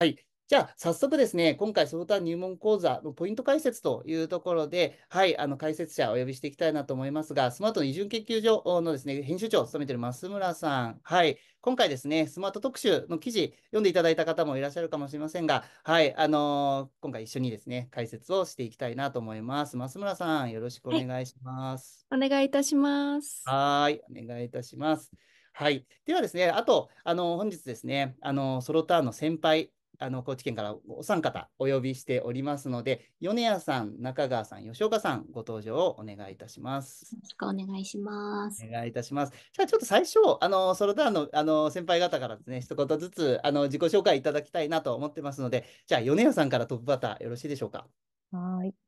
はい。じゃあ、早速ですね、今回、その他入門講座のポイント解説というところで、はい、あの解説者をお呼びしていきたいなと思いますが、スマートの移住研究所のですね、編集長を務めている増村さん、はい、今回ですね、スマート特集の記事、読んでいただいた方もいらっしゃるかもしれませんが、はい、あのー、今回一緒にですね、解説をしていきたいなと思います。増村さん、よろしくお願いします。はい、お願いいたします。はい、お願いいたします。はい。ではですね、あと、あの、本日ですね、あの、ソロターンの先輩あの高知県からお三方お呼びしておりますので、米谷さん、中川さん、吉岡さん、ご登場をお願いいたします。よろしくお願いします。お願いいたします。じゃあ、ちょっと最初、あのソロターンのあの先輩方からですね、一言ずつあの自己紹介いただきたいなと思ってますので、じゃあ、米谷さんからトップバッター、よろしいでしょうか。はい。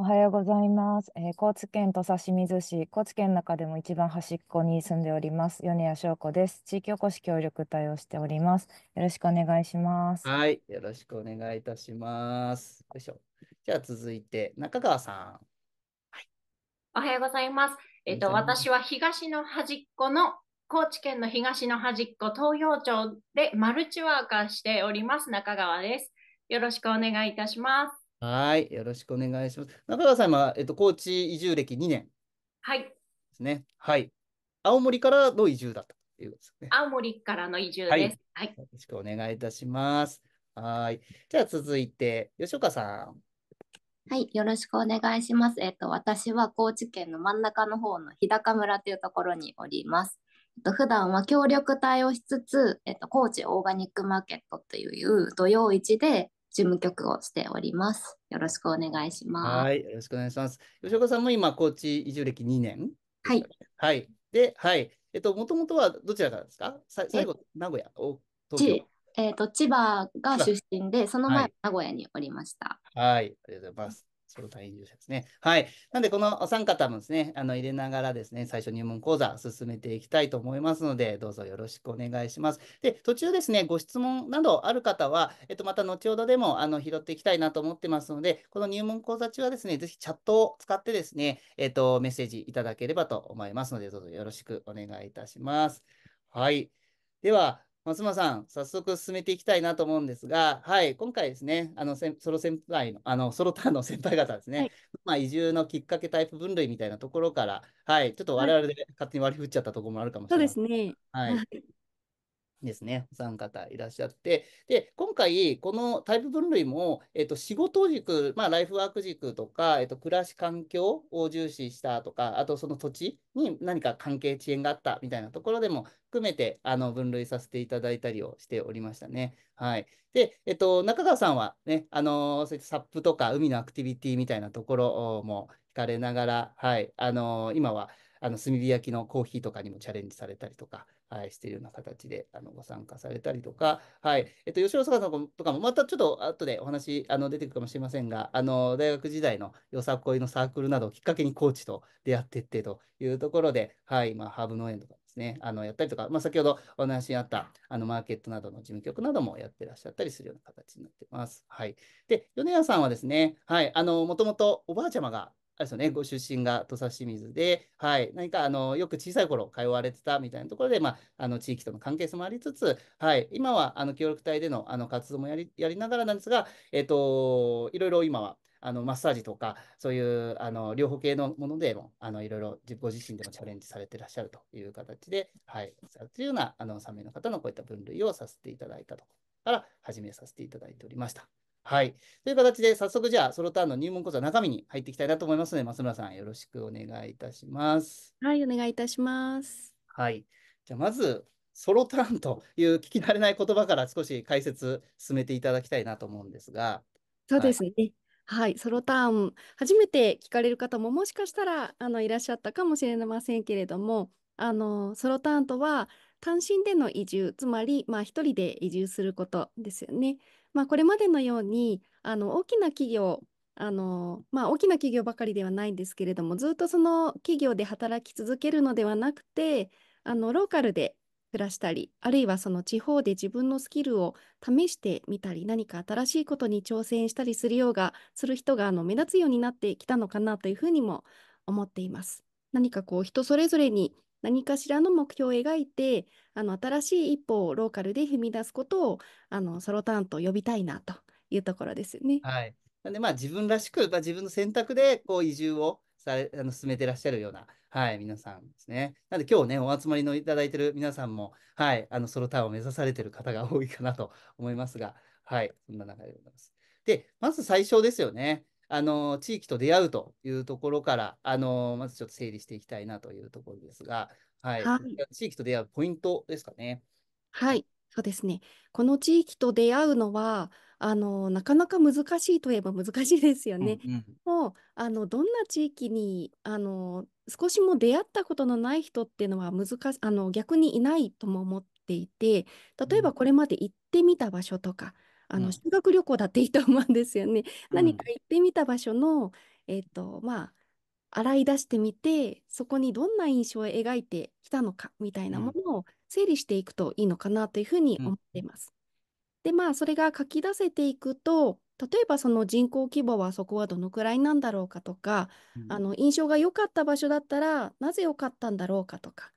おはようございます。えー高知県土佐清水市、高知県の中でも一番端っこに住んでおります。米谷翔子です。地域おこし協力対応しております。よろしくお願いします。はい、よろしくお願いいたします。よいしょ。じゃあ続いて中川さん。おはようございます。えっと、私は東の端っこの、高知県の東の端っこ、東洋町でマルチワーカーしております、中川です。よろしくお願いいたします。はい、よろしくお願いします。中川さんは、えっと、高知移住歴2年。はい。ですね。はい。青森からの移住だったということですね。青森からの移住です。はい。はい、よろしくお願いいたします。はい。じゃあ続いて、吉岡さん。はい、よろしくお願いします。えっ、と、私は高知県の真ん中の方の日高村というところにおります。えっと、普段は協力隊をしつつ、えっと、高知オーガニックマーケットという土曜市で、事務局をしております。よろしくお願いします。はい、よろしくお願いします。吉岡さんも今、高知移住歴2年はい。はい。で、はい。えっと、もともとはどちらからですか最後、名古屋、東京。えっ、と、千葉が出身で、その前、名古屋におりました。はい、ありがとうございます。その相対重視ですね。はい。なんで、このお三方もですね、あの入れながらですね、最初入門講座進めていきたいと思いますので、どうぞよろしくお願いします。で、途中ですね、ご質問などある方は、えっと、また後ほどでもあの拾っていきたいなと思ってますので、この入門講座中はですね、ぜひチャットを使ってですね、えっと、メッセージいただければと思いますので、どうぞよろしくお願いいたします。はい。では、松間さん、早速進めていきたいなと思うんですが、はい、今回ですね、あのソロ先輩の、あのソロターンの先輩方ですね、はい、まあ、移住のきっかけタイプ分類みたいなところから、はい、ちょっと我々で勝手に割り振っちゃったところもあるかもしれない、はい、そうですね。はい、ですね、お三方いらっしゃって、で今回、このタイプ分類も、えっと、仕事軸、まあ、ライフワーク軸とか、えっと、暮らし環境を重視したとか、あとその土地に何か関係、遅延があったみたいなところでも含めてあの分類させていただいたりをしておりましたね。はい、で、えっと、中川さんはね、あのそういったサップとか海のアクティビティみたいなところも聞かれながら、はいあの今はあの炭火焼きのコーヒーとかにもチャレンジされたりとか。はい、しているような形であのご参加されたりとか、はいえっと、吉野坂さんとかもまたちょっと後でお話あの出てくるかもしれませんが、あの大学時代のよさこいのサークルなどをきっかけにコーチと出会っていってというところで、はいまあ、ハーブ農園とかですね、あのやったりとか、まあ、先ほどお話にあったあのマーケットなどの事務局などもやってらっしゃったりするような形になっています。はい、で、米屋さんはですね、はい、あのもともとおばあちゃまがあれですよね、ご出身が土佐清水で、はい、何かあのよく小さい頃通われてたみたいなところで、まあ、あの地域との関係性もありつつ、はい、今はあの協力隊でのあの活動もやりやりながらなんですが、えっ、ー、と、いろいろ今はあのマッサージとか、そういうあの両方系のものでも、あのいろいろご自身でもチャレンジされてらっしゃるという形で、はい、というようなあの3名の方のこういった分類をさせていただいたところから始めさせていただいておりました。はい。という形で、早速じゃあ、ソロターンの入門講座中身に入っていきたいなと思いますので、松村さん、よろしくお願いいたします。はい、お願いいたします。はい。じゃあ、まず、ソロターンという聞き慣れない言葉から少し解説進めていただきたいなと思うんですが。そうですね。はいはい、ソロターン初めて聞かれる方ももしかしたらあのいらっしゃったかもしれませんけれどもあのソロターンとは単身での移住つまり、まあ、1人で移住することですよね。まあ、これまでのようにあの大きな企業あのまあ、大きな企業ばかりではないんですけれどもずっとその企業で働き続けるのではなくてあのローカルで暮らしたりあるいはその地方で自分のスキルを試してみたり何か新しいことに挑戦したりするようがする人があの目立つようになってきたのかなというふうにも思っています。何かこう人それぞれに何かしらの目標を描いてあの新しい一歩をローカルで踏み出すことをあのソロターンと呼びたいなというところですよね。はい、なんでまあ自分らしく、まあ、自分の選択でこう移住をされあの進めてらっしゃるような、はい、皆さんですね。なので今日ね、お集まりのいただいてる皆さんも、はい、あのソロターンを目指されてる方が多いかなと思いますが、はい、そんな中でございます。で、まず最初ですよね。あの地域と出会うというところからあのまずちょっと整理していきたいなというところですが、はい、はい、地域と出会うポイントですかね。はい、そうですね。この地域と出会うのはあのなかなか難しいといえば難しいですよね。うんうん、もうあのどんな地域にあの少しも出会ったことのない人っていうのは難あの逆にいないとも思っていて例えばこれまで行ってみた場所とか、あの、修学旅行だっていいと思うんですよね。何か行ってみた場所の、えっ、ー、と、まあ、洗い出してみてそこにどんな印象を描いてきたのかみたいなものを整理していくといいのかなというふうに思っています。うん、でまあそれが書き出せていくと例えばその人口規模はそこはどのくらいなんだろうかとか、うん、あの印象が良かった場所だったらなぜ良かったんだろうかとか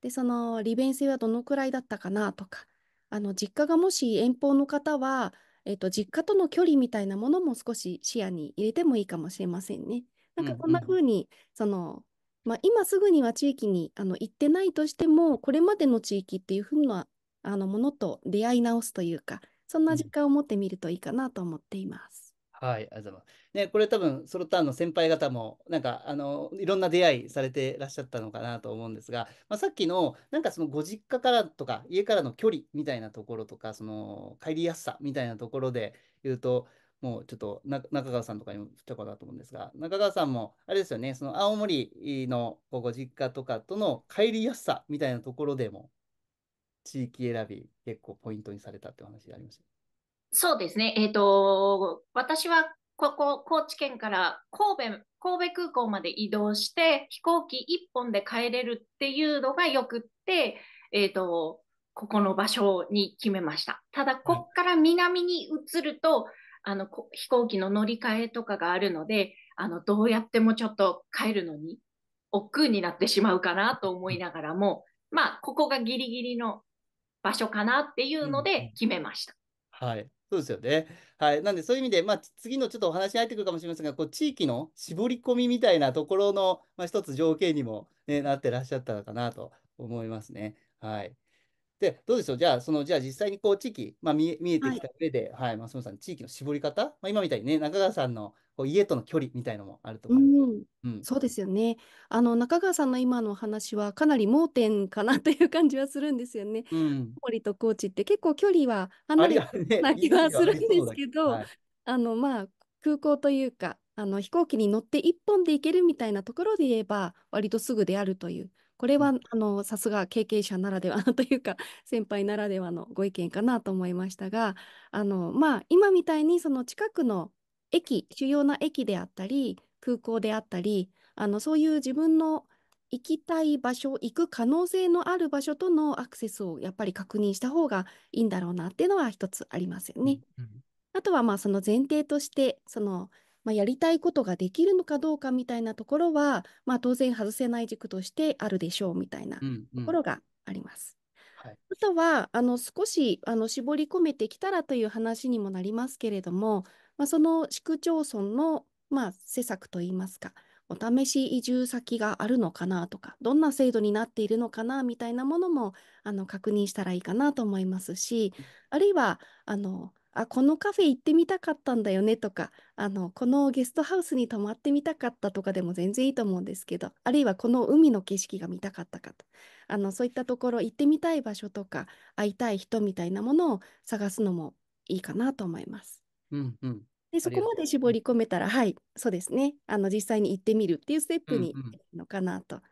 でその利便性はどのくらいだったかなとかあの実家がもし遠方の方は、えっと、実家との距離みたいなものも少し視野に入れてもいいかもしれませんね。なんかこんな風に、うんうん、そのまあ、今すぐには地域にあの行ってないとしてもこれまでの地域っていうふうなあのものと出会い直すというかそんな実感を持ってみるといいかなと思っています。はい、ありがとうございます。ね、これ多分、ソロターンの先輩方も、なんか、あの、いろんな出会いされてらっしゃったのかなと思うんですが、まあ、さっきの、なんかそのご実家からとか、家からの距離みたいなところとか、その、帰りやすさみたいなところで言うと、もうちょっと中川さんとかにも振っちゃおうかなと思うんですが、中川さんも、あれですよね、その青森のご実家とかとの帰りやすさみたいなところでも、地域選び、結構ポイントにされたってお話がありました。そうですね。えっ、ー、と、私はここ、高知県から神戸、神戸空港まで移動して、飛行機1本で帰れるっていうのがよくって、えっ、ー、と、ここの場所に決めました。ただ、こっから南に移ると、あの、飛行機の乗り換えとかがあるので、あの、どうやってもちょっと帰るのに、億劫になってしまうかなと思いながらも、まあ、ここがギリギリの場所かなっていうので決めました。うん、はい。そうですよね。はい。なんで、そういう意味で、まあ、次のちょっとお話に入ってくるかもしれませんが、こう、地域の絞り込みみたいなところの、まあ、一つ条件にも、ね、なってらっしゃったのかなと思いますね。はい。で、どうでしょう、じゃあ、そのじゃあ実際にこう地域、まあ、見見えてきた上で、はい、はい、松本さん、地域の絞り方、まあ、今みたいにね、中川さんのこう家との距離みたいのもあると思うんうん、そうですよね。あの中川さんの今のお話はかなり盲点かなという感じはするんですよね。うん、森と高知って結構距離は離れてな気はするんですけど、あ、ねあのまあ空港というかあの飛行機に乗って1本で行けるみたいなところで言えば割とすぐであるというこれはあのさすが経験者ならではというか 先輩ならではのご意見かなと思いましたがあの、まあ、今みたいにその近くの駅主要な駅であったり空港であったりあのそういう自分の行きたい場所行く可能性のある場所とのアクセスをやっぱり確認した方がいいんだろうなっていうのは一つありますよね。うんうん、あとはまあその前提としてそのまあ、やりたいことができるのかどうかみたいなところは、まあ、当然外せない軸としてあるでしょうみたいなところがあります。うんうん、あとはあの少しあの絞り込めてきたらという話にもなりますけれども、まあ、その市区町村の、まあ、施策といいますかお試し移住先があるのかなとかどんな制度になっているのかなみたいなものもあの確認したらいいかなと思いますしあるいはあのあこのカフェ行ってみたかったんだよねとかあのこのゲストハウスに泊まってみたかったとかでも全然いいと思うんですけどあるいはこの海の景色が見たかったかとあのそういったところ行ってみたい場所とか会いたい人みたいなものを探すのもいいかなと思います。うんうん、でそこまで絞り込めたらはいそうですねあの実際に行ってみるっていうステップにいいのかなと。うん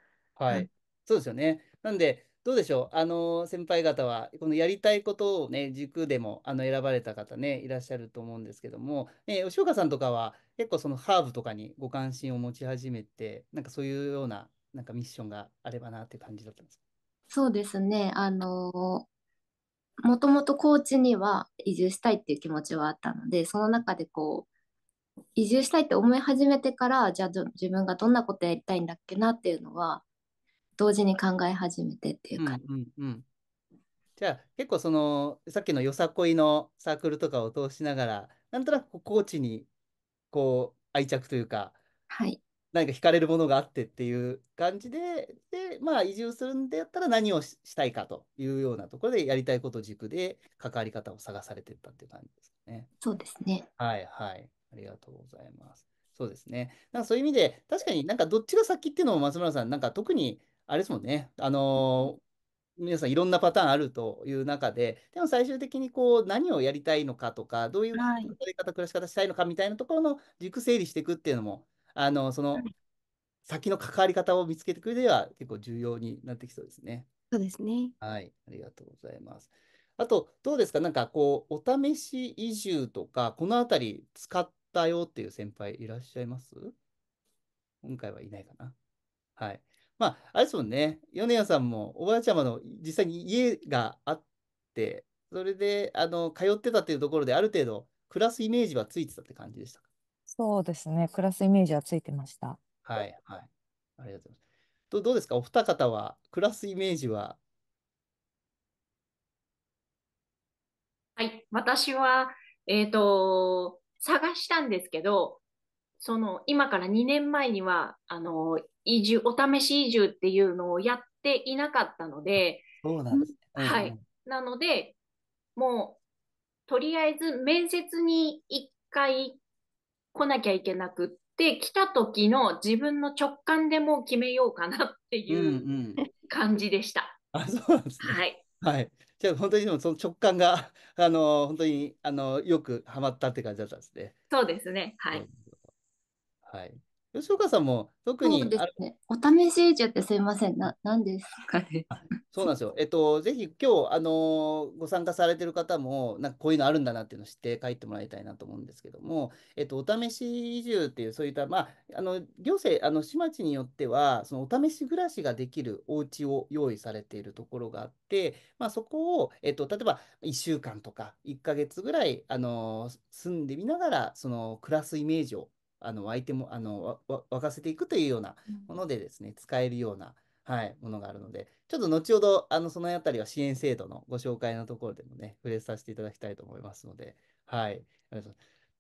うん、はい、はい、そうですよねなんでどうでしょうあの先輩方はこのやりたいことをね軸でもあの選ばれた方ねいらっしゃると思うんですけども、えー、吉岡さんとかは結構そのハーブとかにご関心を持ち始めてなんかそういうようななんかミッションがあればなっていう感じだったんですそうですねあのもともと高知には移住したいっていう気持ちはあったのでその中でこう移住したいって思い始めてからじゃあ自分がどんなことやりたいんだっけなっていうのは同時に考え始めてっていうか、うんうん、じゃあ結構そのさっきのよさこいのサークルとかを通しながらなんとなくコーチにこう愛着というか、はい、何か惹かれるものがあってっていう感じでで、まあ、移住するんでやったら何をしたいかというようなところでやりたいこと軸で関わり方を探されてったっていう感じですね。そうですね。はいはい。ありがとうございます。そうですね。なんかそういう意味で確かになんかどっちが先っていうのも松村さんなんか特にあれですもんね、あのー皆さんいろんなパターンあるという中で、でも最終的にこう何をやりたいのかとか、どういう働き方、暮らし方したいのかみたいなところの軸整理していくっていうのも、あのその先の関わり方を見つけてくるでは結構重要になってきそうですね。そうですね。はい、ありがとうございます。あと、どうですか、なんかこう、お試し移住とか、このあたり使ったよっていう先輩いらっしゃいます今回はいないかな。はい。まあ、あれですもんね、米谷さんもおばあちゃまの実際に家があって、それであの通ってたっていうところで、ある程度、暮らすイメージはついてたって感じでしたかそうですね、暮らすイメージはついてました。はいはい。ありがとうございます。どどうですか、お二方は、暮らすイメージははい、私は、えっ、ー、と、探したんですけど、その、今から2年前には、あの、移住、お試し移住っていうのをやっていなかったので、そうなんです、ね、うん、はい。なので、もう、とりあえず面接に一回来なきゃいけなくって、来た時の自分の直感でもう決めようかなっていう感じでした。うんうん、あ、そうなんですね。はい。はい。じゃあ本当にでもその直感が、あの、本当に、あの、よくはまったって感じだったんですね。そうですね。はい。はい。吉岡さんも特に、ね、お試し移住ってすみません、な何ですかね。そうなんですよ。えっと、ぜひ今日あのご参加されてる方も、なんかこういうのあるんだなっていうのを知って帰ってもらいたいなと思うんですけども、えっと、お試し移住っていう、そういった、まあ、あの行政、あの市町によっては、そのお試し暮らしができるお家を用意されているところがあって、まあ、そこを、えっと、例えば1週間とか1ヶ月ぐらいあの住んでみながら、その暮らすイメージをあの湧いてもあの沸かせていくというようなものでですね、うん、使えるような、はい、ものがあるのでちょっと後ほどあのその辺りは支援制度のご紹介のところでもね触れさせていただきたいと思いますので、はい、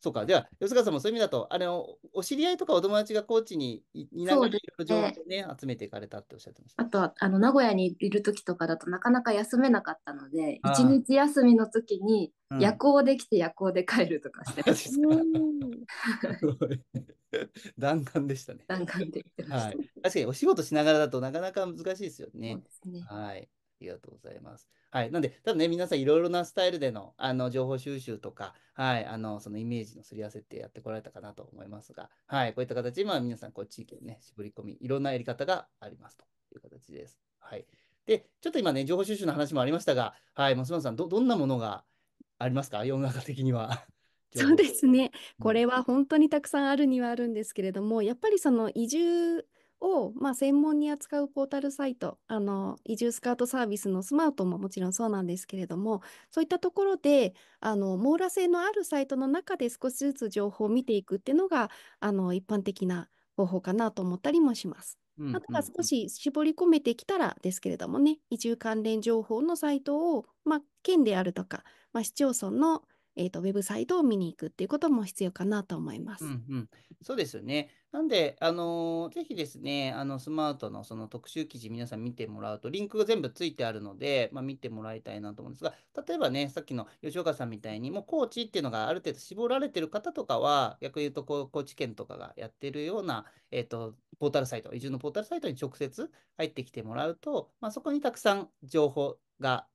そうか、じゃあ、吉川さんもそういう意味だと、あれお知り合いとかお友達がコーチにいながら、情報をね、集めていかれたっておっしゃってました。あと、あの名古屋にいる時とかだとなかなか休めなかったので、一日休みの時に夜行できて夜行で帰るとかしてました。弾丸でしたね。弾丸で、はい。確かにお仕事しながらだとなかなか難しいですよね。ねはい。りがとうございます。はい。なんで、多分ね、皆さんいろいろなスタイルでの、あの、情報収集とか、はい、あの、そのイメージのすり合わせってやってこられたかなと思いますが、はい、こういった形で、ま皆さん、こう、地域にね、絞り込み、いろんなやり方がありますという形です。はい。で、ちょっと今ね、情報収集の話もありましたが、はい、松本さん、ど、どんなものがありますか世の中的には。そうですね。これは本当にたくさんあるにはあるんですけれども、やっぱりその移住を、まあ、専門に扱うポータルサイト、あの、移住スカウトサービスのスマートももちろんそうなんですけれども、そういったところで、あの、網羅性のあるサイトの中で少しずつ情報を見ていくっていうのが、あの、一般的な方法かなと思ったりもします。あとは少し絞り込めてきたらですけれどもね、移住関連情報のサイトを、まあ、県であるとか、まあ、市町村の、えーと、とウェブサイトを見に行くっていうことも必要かなと思います。うんうん、そうですよね。なんで、あのー、ぜひですね、あのスマートのその特集記事、皆さん見てもらうと、リンクが全部ついてあるので、まあ、見てもらいたいなと思うんですが、例えばね、さっきの吉岡さんみたいに、もう高知っていうのがある程度絞られてる方とかは、逆に言うとこう高知県とかがやってるような、えっ、ー、と、ポータルサイト、移住のポータルサイトに直接入ってきてもらうと、まあ、そこにたくさん情報が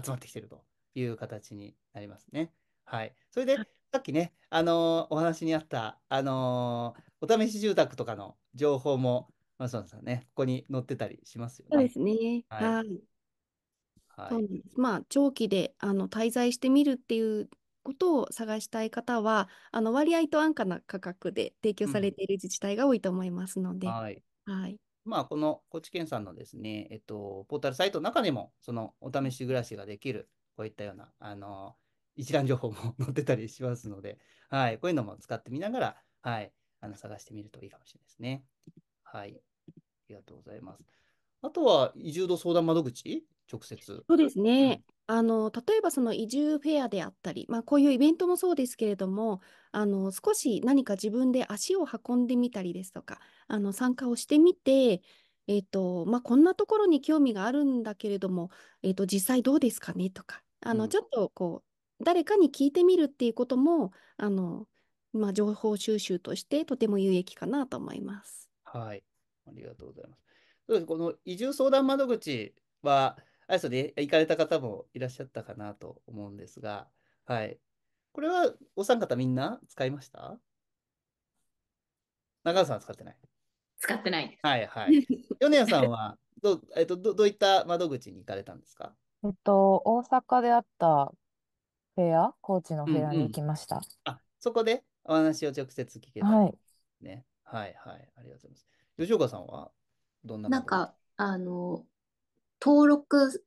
集まってきてるという形になりますね。はい。それで、さっきね、あのー、お話にあった、あのー、お試し住宅とかの情報も、まあ、そうですね、ここに載ってたりしますよね。そうですね。はい。はい、はい、まあ、長期であの滞在してみるっていうことを探したい方は、あの割合と安価な価格で提供されている自治体が多いと思いますので。うん、はい。はいまあ、この高知県さんのですね、えっと、ポータルサイトの中でも、そのお試し暮らしができる、こういったような、あの、一覧情報も 載ってたりしますので、はい、こういうのも使ってみながら、はい、あの探してみるといいかもしれないですね。はい。ありがとうございます。あとは移住度相談窓口直接。そうですね。うん、あの例えばその移住フェアであったり、まあ、こういうイベントもそうですけれどもあの少し何か自分で足を運んでみたりですとかあの参加をしてみて、えーとまあ、こんなところに興味があるんだけれども、えーと、実際どうですかねとかあの、うん、ちょっとこう誰かに聞いてみるっていうこともあのまあ、情報収集としてとても有益かなと思います。はい、ありがとうございます。そうですこの移住相談窓口は、あれですね、行かれた方もいらっしゃったかなと思うんですが、はい、これはお三方みんな使いました中野さん使ってない使ってない。はいはい。米谷さんはど、えっと、どどういった窓口に行かれたんですか えっと、大阪であったフェア、高知のフェアに行きました。うんうん、あそこでお話を直接聞けたらね。はい、はい、はい。ありがとうございます。吉岡さんはどんななんか、あの、登録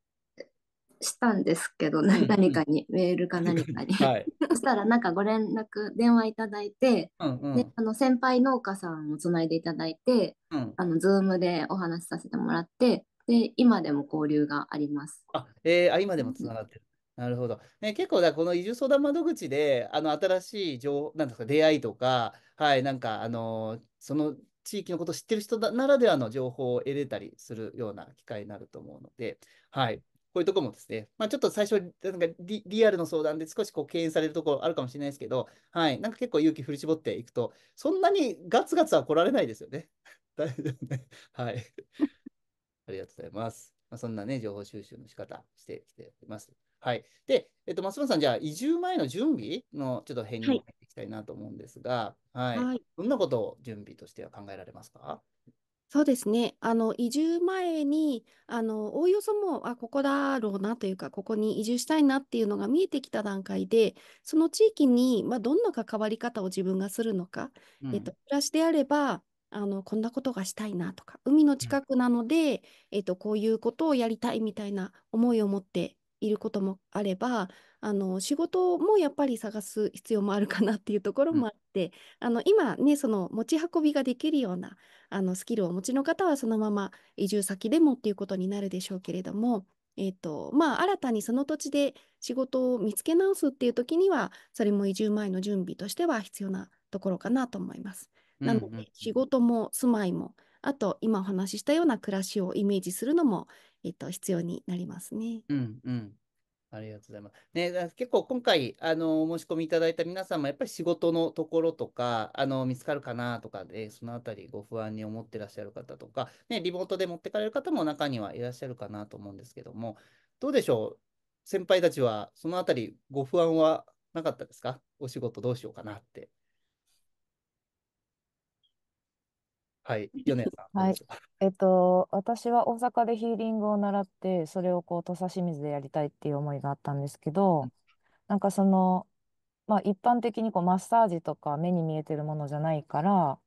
したんですけど、何かに、メールか 何かに。はい、そしたら、なんかご連絡、電話いただいて、うんうん、であの先輩農家さんをつないでいただいて、うん、あの、ズームでお話しさせてもらって、で、今でも交流があります。あ、えー、あ今でもつながってる。なるほど。ね、結構だ、この移住相談窓口で、あの、新しい情報、なんですか、出会いとか、はい、なんか、あのその地域のことを知ってる人ならではの情報を得れたりするような機会になると思うので、はい。こういうとこもですね、まあ、ちょっと最初、なんかリリアルの相談で少しこう敬遠されるところあるかもしれないですけど、はい、なんか結構勇気振り絞っていくと、そんなにガツガツは来られないですよね。大丈夫ね。はい。ありがとうございます。まあ、そんなね、情報収集の仕方してきております。はい。で、えっと、松村さん、じゃあ、移住前の準備のちょっと変に入っていきたいなと思うんですが、はい、はい。どんなことを準備としては考えられますかそうですね。あの、移住前に、あの、おおよそもあ、ここだろうなというか、ここに移住したいなっていうのが見えてきた段階で、その地域に、まあ、どんな関わり方を自分がするのか、うん、えっと、暮らしであれば、あの、こんなことがしたいなとか、海の近くなので、うん、えっと、こういうことをやりたいみたいな思いを持っていることもあればあの仕事もやっぱり探す必要もあるかなっていうところもあって、うん、あの今ねその持ち運びができるようなあのスキルをお持ちの方はそのまま移住先でもっていうことになるでしょうけれども。えーとまあ、新たにその土地で仕事を見つけ直すっていう時にはそれも移住前の準備としては必要なところかなと思います。なので、仕事も住まいもあと今お話ししたような暮らしをイメージするのもえっと、必要になりますね。うんうんありがとうございます。ね、結構今回、あの、お申し込みいただいた皆さんも、やっぱり仕事のところとか、あの、見つかるかなとかで、そのあたりご不安に思ってらっしゃる方とか、ね、リモートで持ってかれる方も中にはいらっしゃるかなと思うんですけども、どうでしょう先輩たちは、そのあたりご不安はなかったですかお仕事どうしようかなって。はい、米さん。はい。えっと、私は大阪でヒーリングを習って、それをこう土佐清水でやりたいっていう思いがあったんですけど、なんかその、まあ、一般的にこうマッサージとか目に見えてるものじゃないから、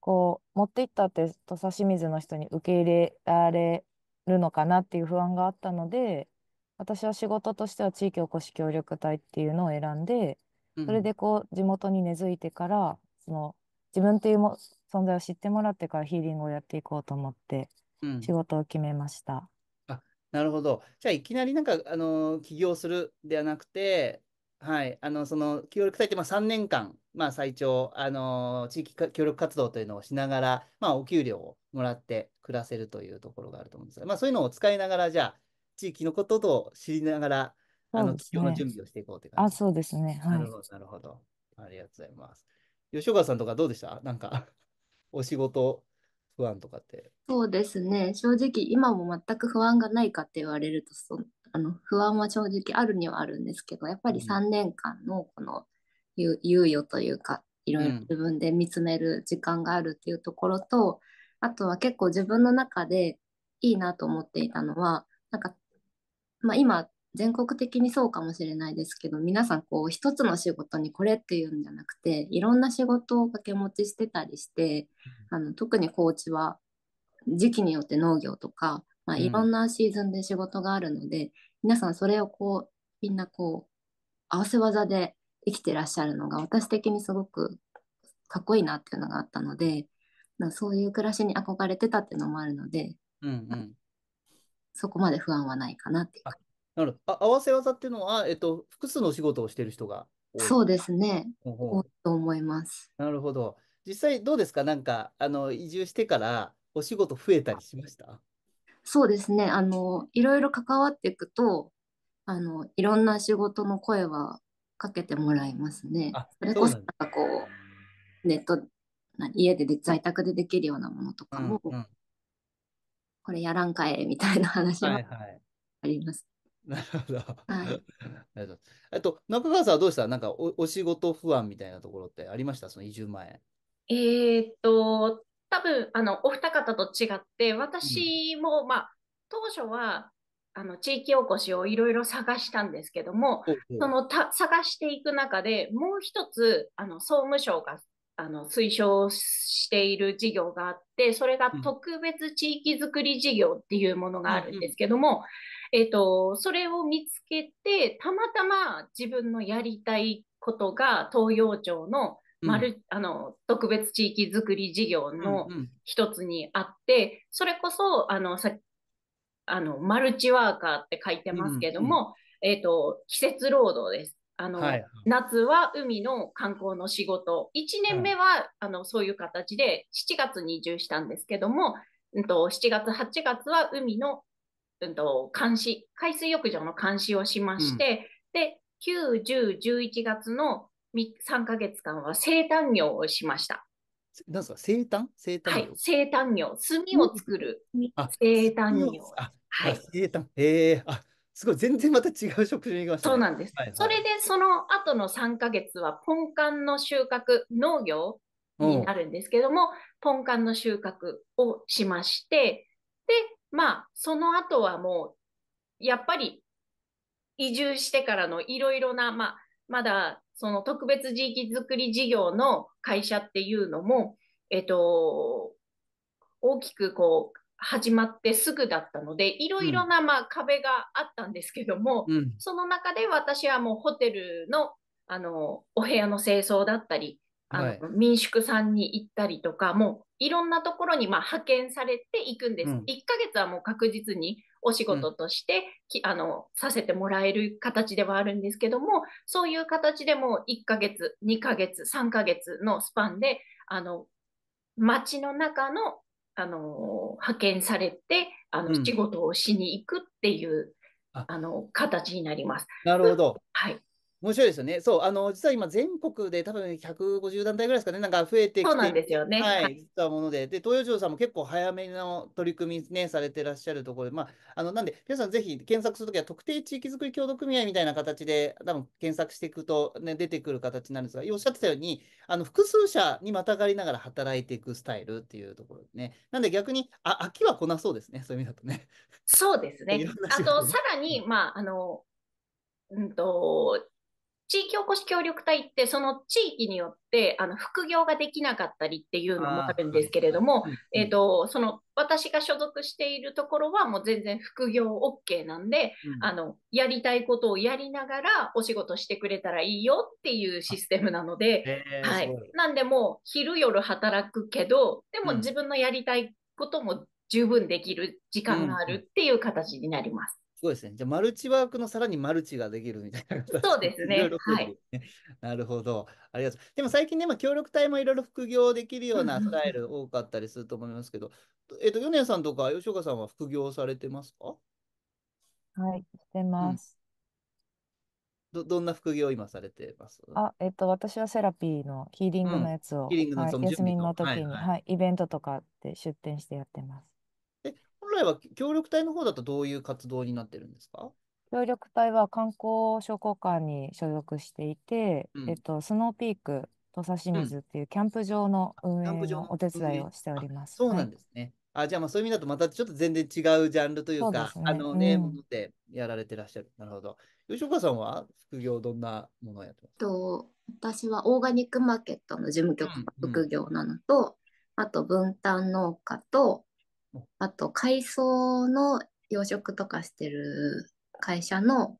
こう持っていったって土佐清水の人に受け入れられるのかなっていう不安があったので、私は仕事としては地域おこし協力隊っていうのを選んで、それでこう地元に根付いてから、その自分というも存在を知ってもらってからヒーリングをやっていこうと思って仕事を決めました。うん、あなるほど。じゃあいきなりなんかあの起業するではなくて、はい、あのその協力隊ってまあ3年間、まあ、最長あの地域協力活動というのをしながら、まあ、お給料をもらって暮らせるというところがあると思うんですが、まあ、そういうのを使いながらじゃあ地域のことと知りながら、ね、あの、企業の準備をしていこうという感じあそうですね。はい、なるほど、なるほど。ありがとうございます。吉岡さんとかどうでしたなんか、お仕事不安とかって。そうですね。正直、今も全く不安がないかって言われると、そあの不安は正直あるにはあるんですけど、やっぱり3年間のこの猶予というか、いろいろ自分で見つめる時間があるっていうところと、うん、あとは結構自分の中でいいなと思っていたのは、なんか、まあ、今、全国的にそうかもしれないですけど皆さんこう一つの仕事にこれっていうんじゃなくていろんな仕事を掛け持ちしてたりしてあの特に高知は時期によって農業とか、まあ、いろんなシーズンで仕事があるので、うん、皆さんそれをこうみんなこう合わせ技で生きてらっしゃるのが私的にすごくかっこいいなっていうのがあったのでそういう暮らしに憧れてたっていうのもあるので、うんうん、そこまで不安はないかなっていうなるあ合わせ技っていうのは、えっと、複数の仕事をしている人が多い。そうですね。多いと思います。なるほど。実際どうですかなんか、あの、移住してからお仕事増えたりしましたそうですね。あの、いろいろ関わっていくと、あの、いろんな仕事の声はかけてもらいますね。あ、それそうこなんなんかこう、ネット、な家でで在宅でできるようなものとかも、うん。これやらんかえ、みたいな話ははい。あります。なるほど。はい、えっと、中川さんはどうしたなんかお、お仕事不安みたいなところってありましたその移住前。えー、っと、多分、あの、お二方と違って、私も、うん、まあ、当初は、あの、地域おこしをいろいろ探したんですけども、そのた、探していく中で、もう一つ、あの、総務省が、あの、推奨している事業があって、それが特別地域づくり事業っていうものがあるんですけども、うんえと、それを見つけて、たまたま自分のやりたいことが東洋町のうん、あの特別地域づくり事業の一つにあって、うんうん、それこそあのさあのマルチワーカーって書いてますけども、うんうん、えーと、季節労働です。あの、はい、夏は海の観光の仕事1年目は、あのそういう形で7月に移住したんですけども、うんと7月8月は海のうんと、監視、海水浴場の監視をしまして、うん、で、9、10、11月の3か月間は生誕業をしました。なんですか生誕生誕業、はい、生誕業。炭を作る。生誕業。あ、はい、生誕。ええー、あ、すごい。全然また違う職種ね、そうなんです、はいはい。それでその後の3か月は、ポンカンの収穫、農業になるんですけども、ポンカンの収穫をしまして、で、まあ、その後はもう、やっぱり移住してからのいろいろな、まあ、まだその特別地域づくり事業の会社っていうのも、えっと、大きくこう、始まってすぐだったので、いろいろな、まあ、壁があったんですけども、うん、その中で私はもうホテルの、あの、お部屋の清掃だったり、あの、はい、民宿さんに行ったりとか、もういろんなところにまあ派遣されていくんです。うん、1ヶ月はもう確実にお仕事として、うん、あのさせてもらえる形ではあるんですけども、そういう形でも1ヶ月、2ヶ月、3ヶ月のスパンで、あの街の中のあの派遣されてあの仕事をしに行くっていう、あの形になります。なるほど。はい。面白いですよね。そう、あの、実は今、全国で多分150団体ぐらいですかね、なんか増えてきて、そうなんですよね。はい、たもので、で、東洋城さんも結構早めの取り組みね、されてらっしゃるところで、まあ、あの、なんで、皆さんぜひ検索するときは、特定地域づくり協同組合みたいな形で、多分検索していくと、ね、出てくる形になるんですが、おっしゃってたように、あの、複数社にまたがりながら働いていくスタイルっていうところでね。なんで、逆に、あ、飽きは来なそうですね、そういう意味だとね。そうですね。あと、さらに、まあ、あの、うんと、地域おこし協力隊って、その地域によって、あの、副業ができなかったりっていうのもあるんですけれども、えっ、ー、と、その、私が所属しているところはもう全然副業 OK なんで、うん、あの、やりたいことをやりながらお仕事してくれたらいいよっていうシステムなので、はい。なんでも昼夜働くけど、でも自分のやりたいことも十分できる時間があるっていう形になります。すごいですね。じゃあ、マルチワークのさらにマルチができるみたいな。そうですね。いろいろはい、なるほど。ありがとう。でも最近ね、まあ、協力隊もいろいろ副業できるようなスタイル多かったりすると思いますけど、えっと、米さんとか吉岡さんは副業されてますかはい、してます。うん、どどんな副業今されてますあ、えっと、私はセラピーのヒーリングのやつを、うん、ヒーリングの、はい、休みの時に、はい、はい、イベントとかで出店してやってます。えば協力隊の方だとどういう活動になってるんですか協力隊は観光商工館に所属していて、うん、えっと、スノーピーク土佐清水っていうキャンプ場の運営のお手伝いをしております。そうなんですね。はい、あじゃあまあそういう意味だとまたちょっと全然違うジャンルというか、うね、あのね、うん、ものでやられてらっしゃる。なるほど。吉岡さんは副業どんなものをやってますかと私はオーガニックマーケットの事務局副業なのと、うんうん、あと分担農家とあと海藻の養殖とかしてる会社の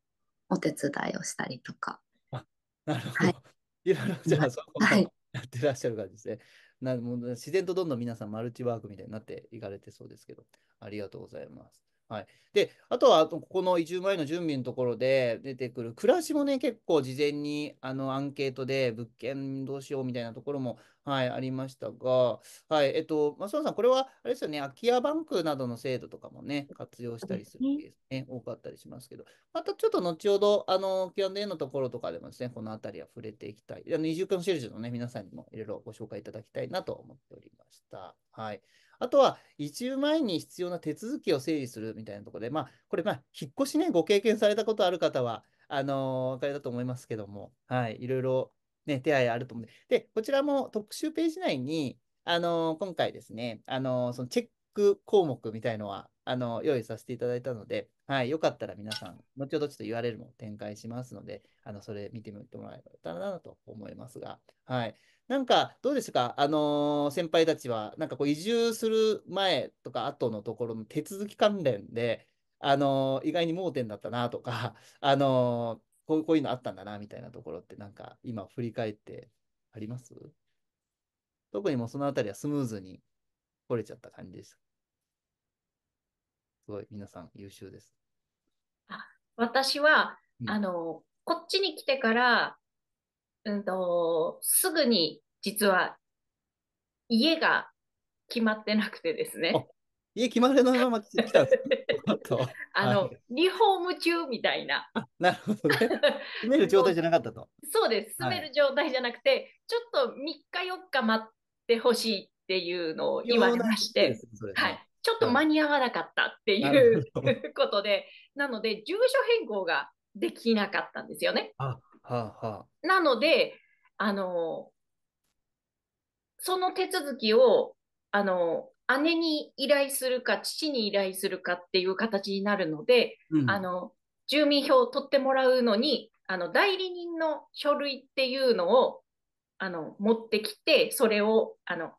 お手伝いをしたりとか。あなるほど。はい、いろいろじゃあそこやってらっしゃる感じですね。はい、なもう自然とどんどん皆さんマルチワークみたいになっていかれてそうですけど、ありがとうございます。はい、であとはここの移住前の準備のところで出てくる暮らしもね結構事前にあのアンケートで物件どうしようみたいなところもはい、ありましたが、はい、えっと、松野さん、これは、あれですよね、空き家バンクなどの制度とかもね、活用したりするケースね、多かったりしますけど、またちょっと後ほど、あの、Q&A のところとかでもですね、このあたりは触れていきたい。あの、移住コンシェルジュのね、皆さんにもいろいろご紹介いただきたいなと思っておりました。はい。あとは、移住前に必要な手続きを整理するみたいなところで、まあ、これ、まあ、引っ越しね、ご経験されたことある方は、あのお分かりだと思いますけども、はい、いろいろね、手配あると思うんで。で、こちらも特集ページ内に、あのー、今回ですね、あのー、そのチェック項目みたいのは、あのー、用意させていただいたので、はい、よかったら皆さん、後ほどちょっと URL も展開しますので、あの、それ見てみてもらえたらなと思いますが、はい。なんか、どうですかあの先輩たちは、なんかこう、移住する前とか後のところの手続き関連で、あの意外に盲点だったなとか、あのこうこういうのあったんだなみたいなところってなんか今振り返ってあります特にもうそのあたりはスムーズに来れちゃった感じです。すごい皆さん優秀です。あ私は、うん、あのこっちに来てから、うんと、すぐに実は家が決まってなくてですね。家決まらないまま来たんです と。あの、リフォーム中みたいな。なるほどね。住 める状態じゃなかったと。そうです。住める状態じゃなくて、はい、ちょっと3日4日待ってほしいっていうのを言われまして、ねはい。ちょっと間に合わなかったっていう ことで、なので、住所変更ができなかったんですよね。はあはあ、なので、あの、その手続きを、あの、姉に依頼するか父に依頼するかっていう形になるので、うん、あの住民票を取ってもらうのにあの代理人の書類っていうのをあの持ってきてそれをあの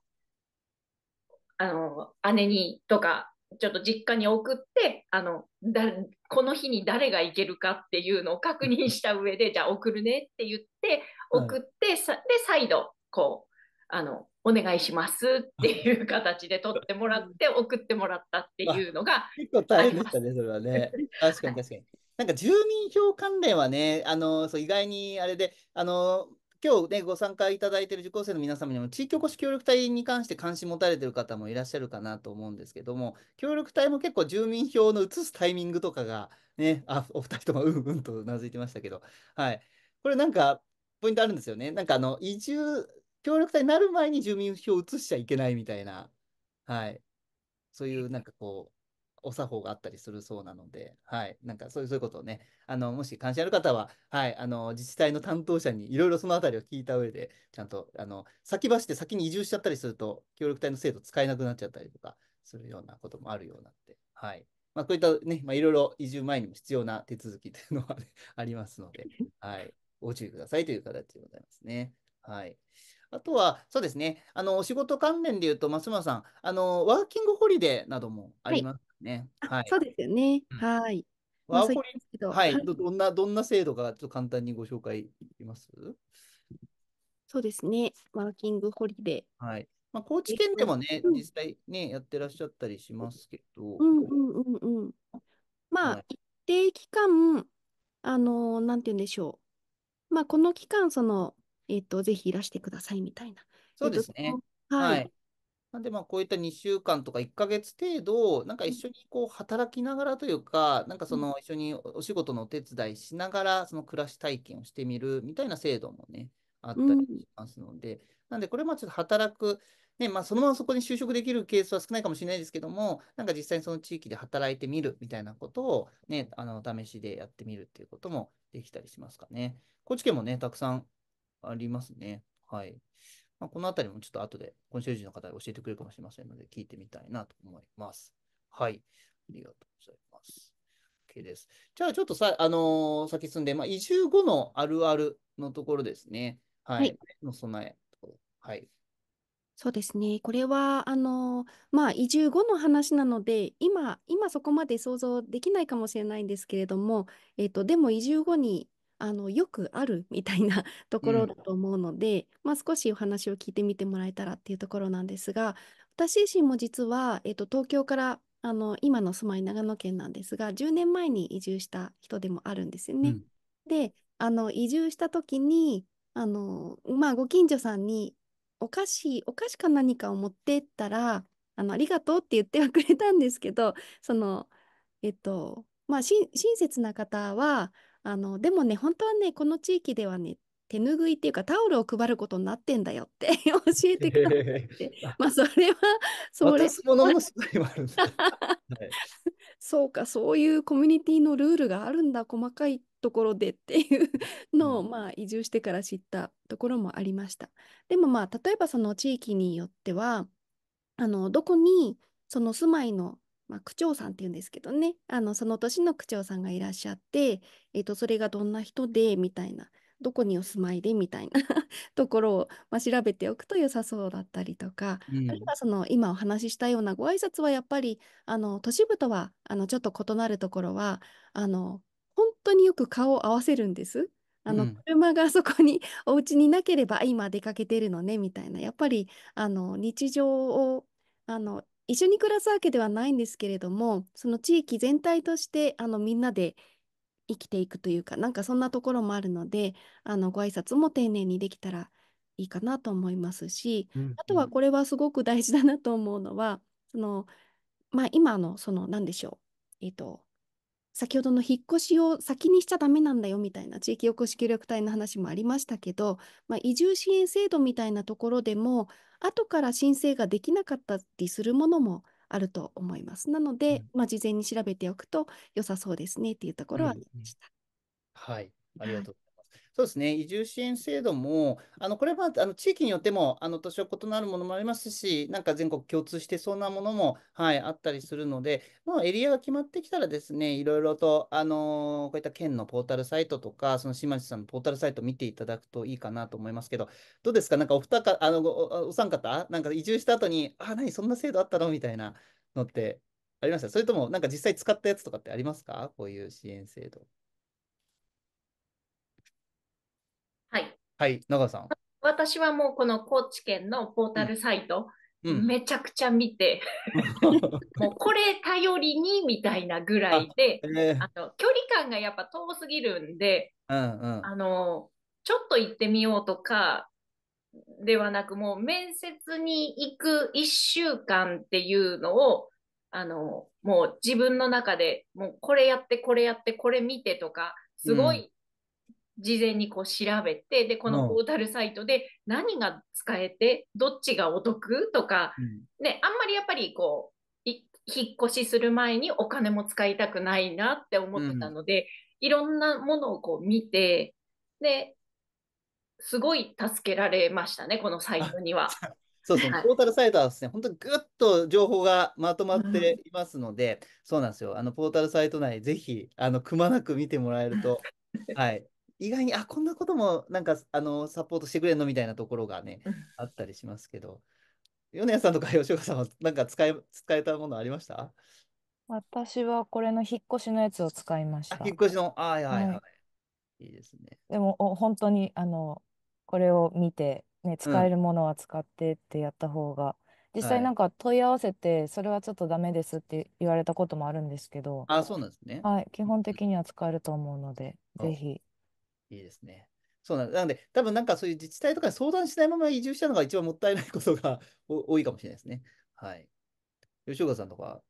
あの姉にとかちょっと実家に送ってあのだこの日に誰が行けるかっていうのを確認した上でじゃあ送るねって言って送って、はい、で再度こうあのお願いしますっていう形で取ってもらって送ってもらったっていうのが 結構大変でしたね、それはね。確かに確かに。なんか住民票関連はね、あのそう意外にあれで、あの今日ね、ご参加いただいている受講生の皆様にも、地域おこし協力隊に関して関心持たれている方もいらっしゃるかなと思うんですけども、協力隊も結構住民票の移すタイミングとかが、ね、あお二人ともうんうんとうなずいてましたけど、はい、これなんかポイントあるんですよね。なんかあの移住協力隊になる前に住民票を移しちゃいけないみたいな、はい、そういうなんかこう、お作法があったりするそうなので、はい、なんかそういうそういうことをね、あのもし関心ある方は、はい、あの自治体の担当者にいろいろそのあたりを聞いた上で、ちゃんとあの先走って先に移住しちゃったりすると、協力隊の制度使えなくなっちゃったりとかするようなこともあるようになって、はい。まあ、こういったね、まあ、いろいろ移住前にも必要な手続きというのはありますので、はい、ご注意くださいという形でございますね。はい。あとは、そうですね、あのお仕事関連でいうと、松村さん、あのワーキングホリデーなどもありますね。はいはい、そうですよね。はい。ワーホリ、はい、どんな、どんな制度か、ちょっと簡単にご紹介いますそうですね、ワーキングホリデー。はい。まあ、高知県でもね、実際ね、やってらっしゃったりしますけど。うんうんうんうん。まあ、はい、一定期間、あの、なんて言うんでしょう。まあ、この期間、その、えっ、ー、と、ぜひいらしてくださいみたいな。そうですね。えー、はい、なんで、まあ、こういった2週間とか1ヶ月程度、なんか一緒にこう働きながらというか、なんかその一緒にお仕事のお手伝いしながら、その暮らし体験をしてみるみたいな制度もね、あったりしますので、うん、なんで、これもちょっと働く、ね、まあ、そのままそこに就職できるケースは少ないかもしれないですけども、なんか実際にその地域で働いてみるみたいなことを、ね、あの、試しでやってみるっていうこともできたりしますかね。高知県もね、たくさんありますね。はい。まあ、このあたりもちょっと後で、コンシェルジュの方が教えてくれるかもしれませんので、聞いてみたいなと思います。はい。ありがとうございます。OK です。じゃあ、ちょっとさ、あのー、先進んで、まあ、移住後のあるあるのところですね。はい。はい、の備え。はい。そうですね。これは、あの、まあ、移住後の話なので、今、今そこまで想像できないかもしれないんですけれども、えっと、でも移住後にあのよくあるみたいな ところだと思うので、まあ、少しお話を聞いてみてもらえたらっていうところなんですが私自身も実は、えっと、東京からあの今の住まい長野県なんですが10年前に移住した人でもあるんですよね。うん、であの移住した時にあの、まあ、ご近所さんにお菓子お菓子か何かを持ってったらあのありがとうって言ってはくれたんですけどそのえっとまあ親切な方はあのでもね本当はねこの地域ではね手ぬぐいっていうかタオルを配ることになってんだよって 教えてくれて、えー、まあそれはそれ すもののすごいあるは そうかそういうコミュニティのルールがあるんだ細かいところでっていうのを、まあ、移住してから知ったところもありました。でもまあ例えばその地域によってはあのどこにその住まいのまあ、区長さんっていうんですけどねあのその年の区長さんがいらっしゃって、えーと、それがどんな人でみたいなどこにお住まいでみたいな ところを、まあ、調べておくと良さそうだったりとか、うん、あるいはその今お話ししたようなご挨拶はやっぱりあの都市部とはあのちょっと異なるところはあの本当によく顔を合わせるんです。あの、うん、車がそこに お家になければ今出かけてるのねみたいなやっぱりあの日常をあの一緒に暮らすわけではないんですけれどもその地域全体としてあのみんなで生きていくというかなんかそんなところもあるのであのご挨拶も丁寧にできたらいいかなと思いますし、うんうん、あとはこれはすごく大事だなと思うのはその、まあ、今のその何でしょう、えっ、ー、と先ほどの引っ越しを先にしちゃダメなんだよみたいな地域おこし協力隊の話もありましたけど、まあ、移住支援制度みたいなところでも後から申請ができなかったりするものもあると思います。なので、うん、まあ、事前に調べておくと良さそうですねっていうところはありました、うんうん。はい、ありがとうそうですね、移住支援制度も、あのこれはあの地域によってもあの年は異なるものもありますし、なんか全国共通してそうなものも、はい、あったりするので、まあ、エリアが決まってきたらですね、いろいろと、あのこういった県のポータルサイトとか、その島地さんのポータルサイト見ていただくといいかなと思いますけど、どうですか、なんかお二かあのお三方、なんか移住した後に、あ、何、そんな制度あったのみたいなのってありましたそれとも、なんか実際使ったやつとかってありますかこういう支援制度。はい、長さん。私はもうこの高知県のポータルサイト、うん、めちゃくちゃ見て もうこれ頼りにみたいなぐらいで、あ、えー、の距離感がやっぱ遠すぎるんで、うんうん、あのちょっと行ってみようとかではなく、もう面接に行く1週間っていうのを、あのもう自分の中でもうこれやって、これやって、これ見てとか、すごい事前にこう調べてでこのポータルサイトで何が使えてどっちがお得とか、うん、ね、あんまりやっぱりこう引っ越しする前にお金も使いたくないなって思ってたので、うん、いろんなものをこう見てですごい助けられましたねこのサイトには。そうですね、ポータルサイトはですね、本当にぐっと情報がまとまっていますので、うん、そうなんですよ、あのポータルサイト内、ぜひあのくまなく見てもらえると、はい、意外に、あ、こんなこともなんか、あの、サポートしてくれるのみたいなところがね、あったりしますけど、米谷さんとか吉岡さんは、なんか使え、使えたものありました私はこれの引っ越しのやつを使いました。引っ越しの、あはいはいはい。いいですね。でも、お本当に、あの、これを見て、ね、使えるものは使ってってやった方が、実際なんか問い合わせて、それはちょっとダメですって言われたこともあるんですけど、あ、そうなんですね。はい、基本的には使えると思うので、ぜひいいですね。そうなんなんで、多分なんかそういう自治体とかに相談しないまま移住したのが一番もったいないことが 多いかもしれないですね。はい。吉岡さんとか。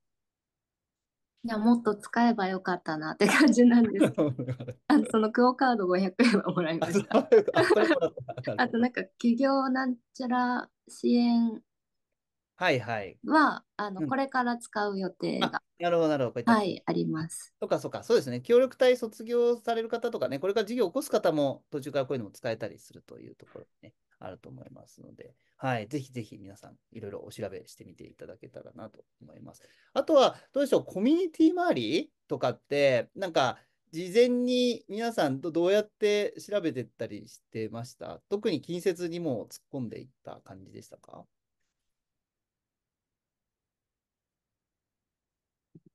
いや、もっと使えばよかったなって感じなんです。あそのクオカード500円はもらいまし た。あとなんか企業なんちゃら支援はいはい。は、あの、これから使う予定が、なるほど、なるほど。こうっはい、あります。そっかそっか、そうですね。協力隊卒業される方とかね、これから事業を起こす方も途中からこういうのも使えたりするというところね、あると思いますので、はい、ぜひぜひ皆さん、いろいろお調べしてみていただけたらなと思います。あとは、どうでしょう、コミュニティ周りとかって、なんか、事前に皆さんとどうやって調べてったりしてました特に近接にもう突っ込んでいった感じでしたか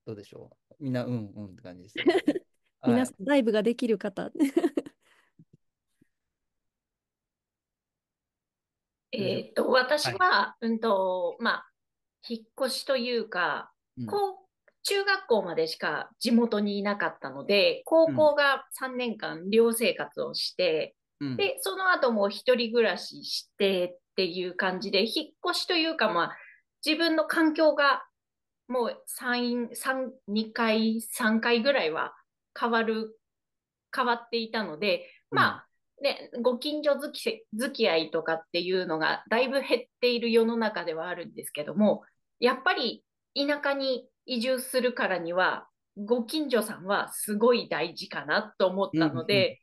どうでしょうみんなうんうんって感じです、皆さん、ライブができる方。えっと、私は、はい、うんと、まあ、引っ越しというか、うん、中学校までしか地元にいなかったので、高校が3年間寮生活をして、うん、で、その後も一人暮らししてっていう感じで、引っ越しというか、まあ、自分の環境がもう3、3 2回、3回ぐらいは変わる、変わっていたので、まあ、ね、ご近所付き付き合いとかっていうのがだいぶ減っている世の中ではあるんですけども、やっぱり田舎に移住するからには、ご近所さんはすごい大事かなと思ったので、うんうん、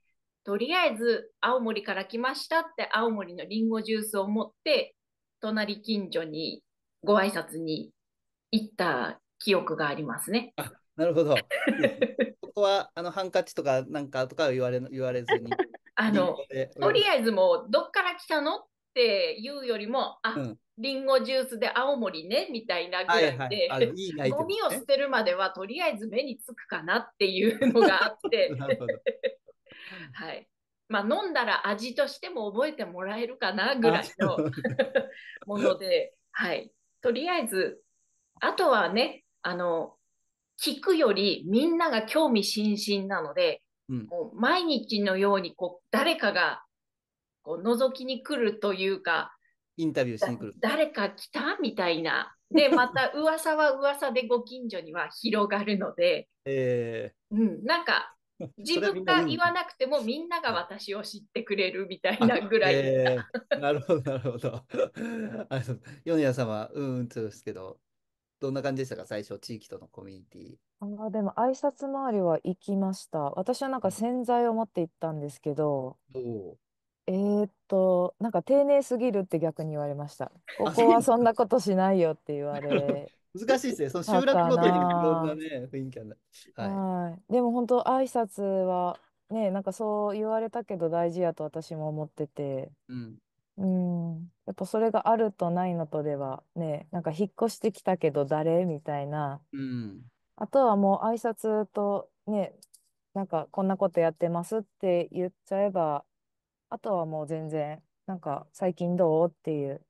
とりあえず青森から来ましたって青森のりんごジュースを持って、隣近所にご挨拶に行った記憶がありますね。あなるほど。ここはあのハンカチとかなんかとか言われ言われずに。あのとりあえずもうどっから来たのっていうよりも、あ、うんリンゴジュースで青森ねみたいなぐらいで、はいはい、ゴミを捨てるまではとりあえず目につくかなっていうのがあって はいまあ、飲んだら味としても覚えてもらえるかなぐらいの もので、はい、とりあえずあとはね、あの、聞くよりみんなが興味津々なので、うん、もう毎日のようにこう誰かがこう覗きに来るというか、インタビューしに来る。誰か来たみたいな。で、また噂は噂でご近所には広がるので、えー、うん、なんか 自分が言わなくてもみんなが私を知ってくれるみたいなぐらいえー、なるほど、なるほど。あの米んはうんとですけど、どんな感じでしたか、最初、地域とのコミュニティ。あでも挨拶回りは行きました。私はなんか洗剤を持って行ったんですけど、えーっと、なんか丁寧すぎるって逆に言われました。ここはそんなことしないよって言われ 難しいですね。その集落ごとにいろんな。ね、雰囲気ある。はい。はい。でも本当挨拶はね、なんかそう言われたけど大事やと私も思ってて、うん。うん。やっぱそれがあるとないのとではね、なんか引っ越してきたけど誰みたいな。うん。あとはもう挨拶とね、なんかこんなことやってますって言っちゃえば、あとはもう全然、なんか最近どうっていう、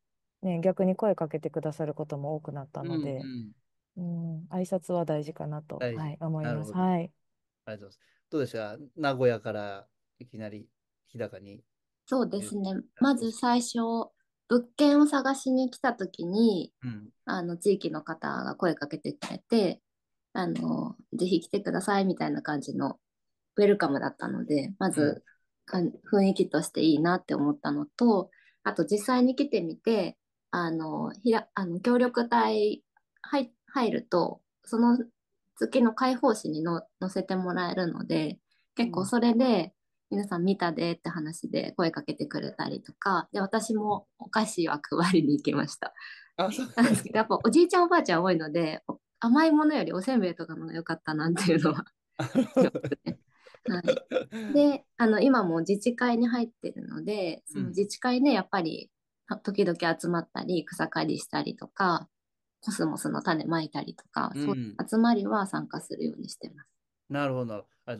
ね、逆に声かけてくださることも多くなったうので、うん、挨拶は大事かなと、うん。はい。思いなるまほす。ど。はい。ありがとうございます。どうでした名古屋からいきなり日高にそうで移っすね。まず最初、物件を探しに来た時に、うん、あの地域の方が声かけてくれてあのぜひ来てくださいみたいな感じのウェルカムだったのでまず、うん、雰囲気としていいなって思ったのとあと実際に来てみてあのひらあの協力隊入るとその月の開放誌に載せてもらえるので結構それで、皆さん見たでって話で声かけてくれたりとかで私もお菓子は配りに行きました。あそうなんですけどやっぱおじいちゃんおばあちゃん多いので甘いものよりおせんべいとかのが良かったなっていうのは。はい、であの今も自治会に入ってるのでその自治会で、ね、やっぱり時々集まったり草刈りしたりとかコスモスの種まいたりとか、う集まりは参加するようにしてます。なるほどなるほど。あ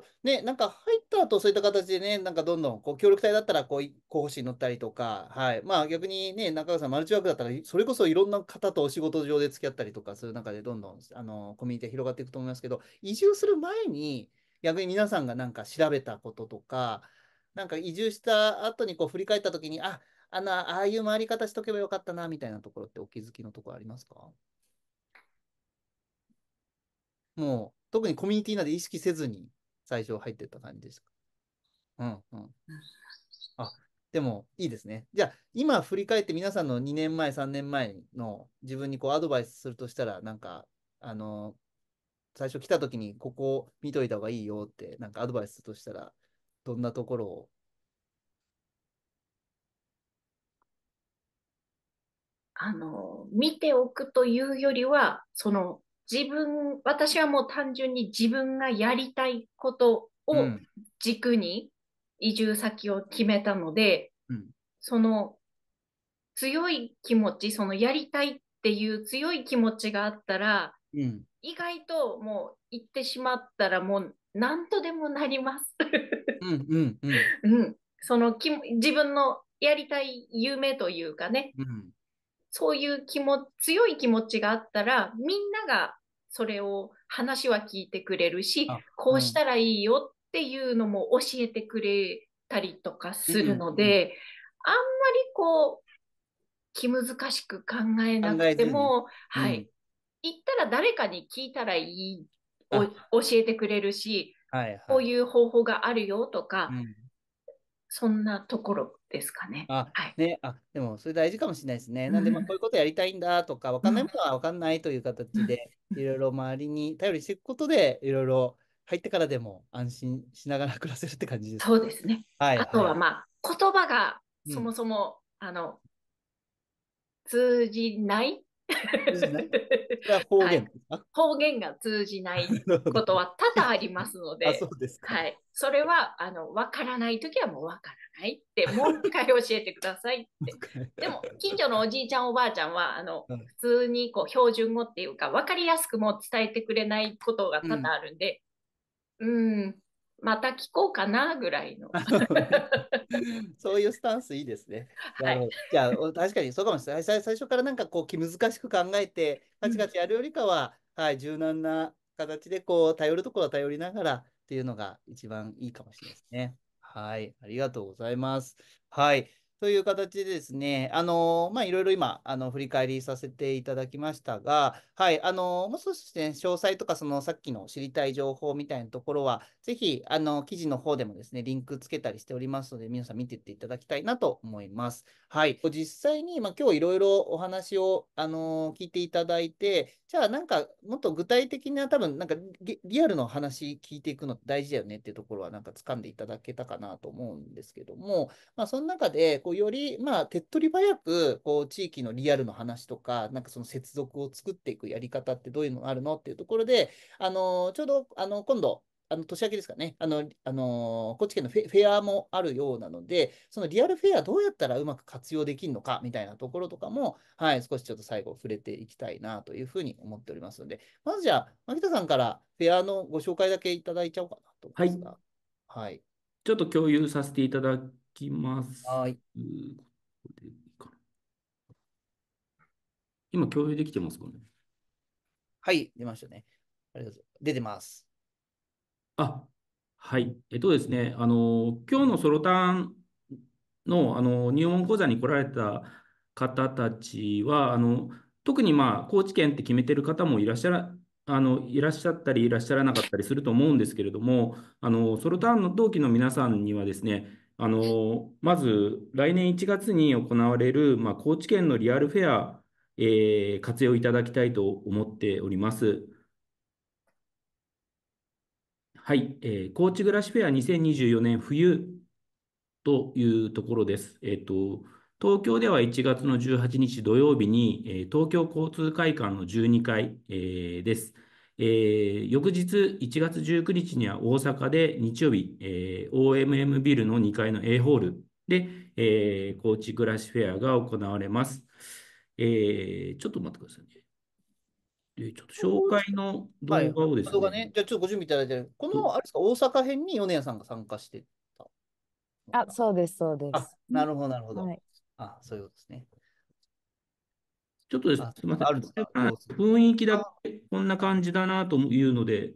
とね、なんか入った後、そういった形でね、なんかどんどんこう協力隊だったらこう候補士に乗ったりとか、はい、まあ逆にね、中川さん、マルチワークだったら、それこそいろんな方とお仕事上で付き合ったりとかする中で、どんどんあのコミュニティが広がっていくと思いますけど、移住する前に、逆に皆さんがなんか調べたこととか、なんか移住した後にこう振り返った時に、ああのああいう回り方しとけばよかったなみたいなところってお気づきのところありますかも特にコミュニティなんで意識せずに最初入ってった感じですか。うんうん。あ、でもいいですね。じゃあ、今振り返って皆さんの2年前、3年前の自分にこうアドバイスするとしたら、なんか、あの、最初来た時にここ見といた方がいいよって、なんかアドバイスするとしたら、どんなところをあの、見ておくというよりは、その、自分、私はもう単純に自分がやりたいことを軸に移住先を決めたので、うん、その強い気持ち、そのやりたいっていう強い気持ちがあったら、うん、意外ともう行ってしまったらもう何とでもなりますうん そのき自分のやりたい夢というかね、うん、そういう気も強い気持ちがあったらみんながそれを話は聞いてくれるし、うん、こうしたらいいよっていうのも教えてくれたりとかするので、あんまりこう気難しく考えなくても、はい、言ったら誰かに聞いたらいい教えてくれるし、はいはい、こういう方法があるよとか、うん、そんなところですかね。あ、はい、ね、あ、でもそれ大事かもしれないですね。なんで、まあ、こういうことやりたいんだとか、わかんないものはわかんないという形で、いろいろ周りに頼りしていくことで、いろいろ入ってからでも安心しながら暮らせるって感じです、そうですね。はい。あとは、まあ、言葉がそもそも、うん、あの、通じない方言、方言が通じない ことは多々ありますので、そうですはい、それはあの分からないときはもう分かはいで、もう一回教えてくださいって。でも、近所のおじいちゃん、おばあちゃんは、あの、うん、普通にこう標準語っていうか、分かりやすくも伝えてくれないことが多々あるんで、うん、うんまた聞こうかなぐらいの。そういうスタンスいいですね。はい、じゃあ確かにそうかもしれない。最初からなんかこう気難しく考えてガチガチやるよりかは、うん、はい、柔軟な形でこう頼るところは頼りながらっていうのが一番いいかもしれないですね。はい、ありがとうございます。はい、という形でですね、あのまあ、いろいろ今、あの振り返りさせていただきましたが、はい、あのもう少し、ね、詳細とか、そのさっきの知りたい情報みたいなところは、ぜひ、あの記事の方でもですね、リンクつけたりしておりますので、皆さん見ていっていただきたいなと思います。はい、実際に、まあ、今日いろいろお話を、あの聞いていただいて、じゃあ、なんか、もっと具体的な、多分なんかリアルの話聞いていくの大事だよねっていうところは、なんか掴んでいただけたかなと思うんですけども、まあ、その中で、こうより、まあ、手っ取り早くこう地域のリアルの話とか、なんかその接続を作っていくやり方ってどういうのがあるのっていうところで、あのちょうどあの今度、あの年明けですかね、あの、あのー、高知県のフェアもあるようなので、そのリアルフェアどうやったらうまく活用できるのかみたいなところとかも、はい、少しちょっと最後触れていきたいなというふうに思っておりますので、まずじゃあ、牧田さんからフェアのご紹介だけいただいちゃおうかなと思いますが。はい、はい、ちょっと共有させていただきます。はい。今、共有できてますかねはい、出ましたね。ありがとうございます。出てます。あ、はい。えっとですね、あの、今日のソロターンのあの入門講座に来られた方たちは、あの特に、まあ、高知県って決めてる方もいらっしゃらあのいらっしゃったりいらっしゃらなかったりすると思うんですけれども、あのソロターンの同期の皆さんにはですね、あの、まず来年1月に行われる、まあ、高知県のリアルフェア、えー、活用いただきたいと思っております。はい、えー、高知暮らしフェア2024年冬というところです。えっ、と、東京では1月の18日土曜日に、えー、東京交通会館の12階、えー、です。えー、翌日1月19日には大阪で日曜日、えー、OMM ビルの2階の A ホールで、えー、高知暮らしフェアが行われます。えー、ちょっと待ってくださいね。ちょっと紹介の動画をですね。ね。じゃちょっとご準備いただいてこの、あれですか、大阪編に米谷さんが参加してた。あ、そうです、そうです。なるほど、なるほど。はい、あ、そういうことですね。ちょっとです、すみません。雰囲気だけこんな感じだなというので、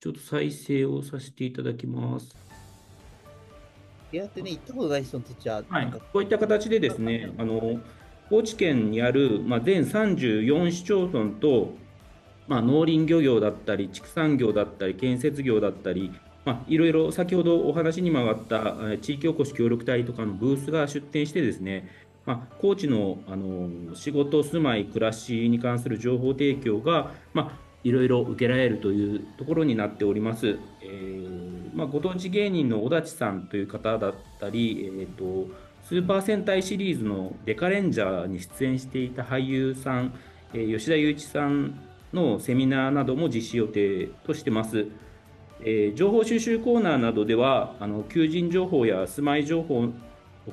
ちょっと再生をさせていただきます。ってね、行ったことない人はい、こういった形でですね、あの高知県にある、まあ、全34市町村と、まあ、農林漁業だったり、畜産業だったり、建設業だったり、まあ、いろいろ先ほどお話にもった地域おこし協力隊とかのブースが出展してですね、まあ、ーチのあの仕事、住まい、暮らしに関する情報提供が、まあ、いろいろ受けられるというところになっております。えーまあ、ご当地芸人の小立さんという方だったり、えーと、スーパー戦隊シリーズの「デカレンジャー」に出演していた俳優さん、えー、吉田祐一さんのセミナーなども実施予定としてます。えー、情報収集コーナーなどではあの求人情報や住まい情報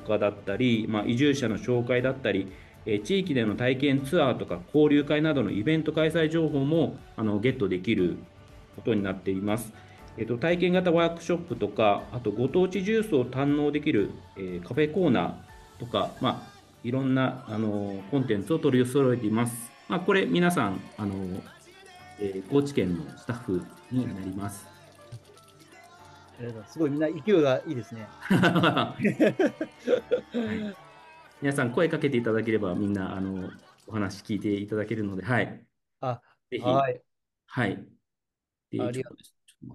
とかだったり、まあ、移住者の紹介だったり、え地域での体験ツアーとか交流会などのイベント開催情報もあのゲットできることになっています。えっと、体験型ワークショップとか、あとご当地ジュースを堪能できる、えカフェコーナーとか、まあ、いろんなあのコンテンツを取り揃えています。まあ、これ皆さんあの、えー、高知県のスタッフになります。すごいみんな勢いがいいですね。皆さん声かけていただければみんなあのお話聞いていただけるので、はい。あ、ぜひ。はい。はい。でありが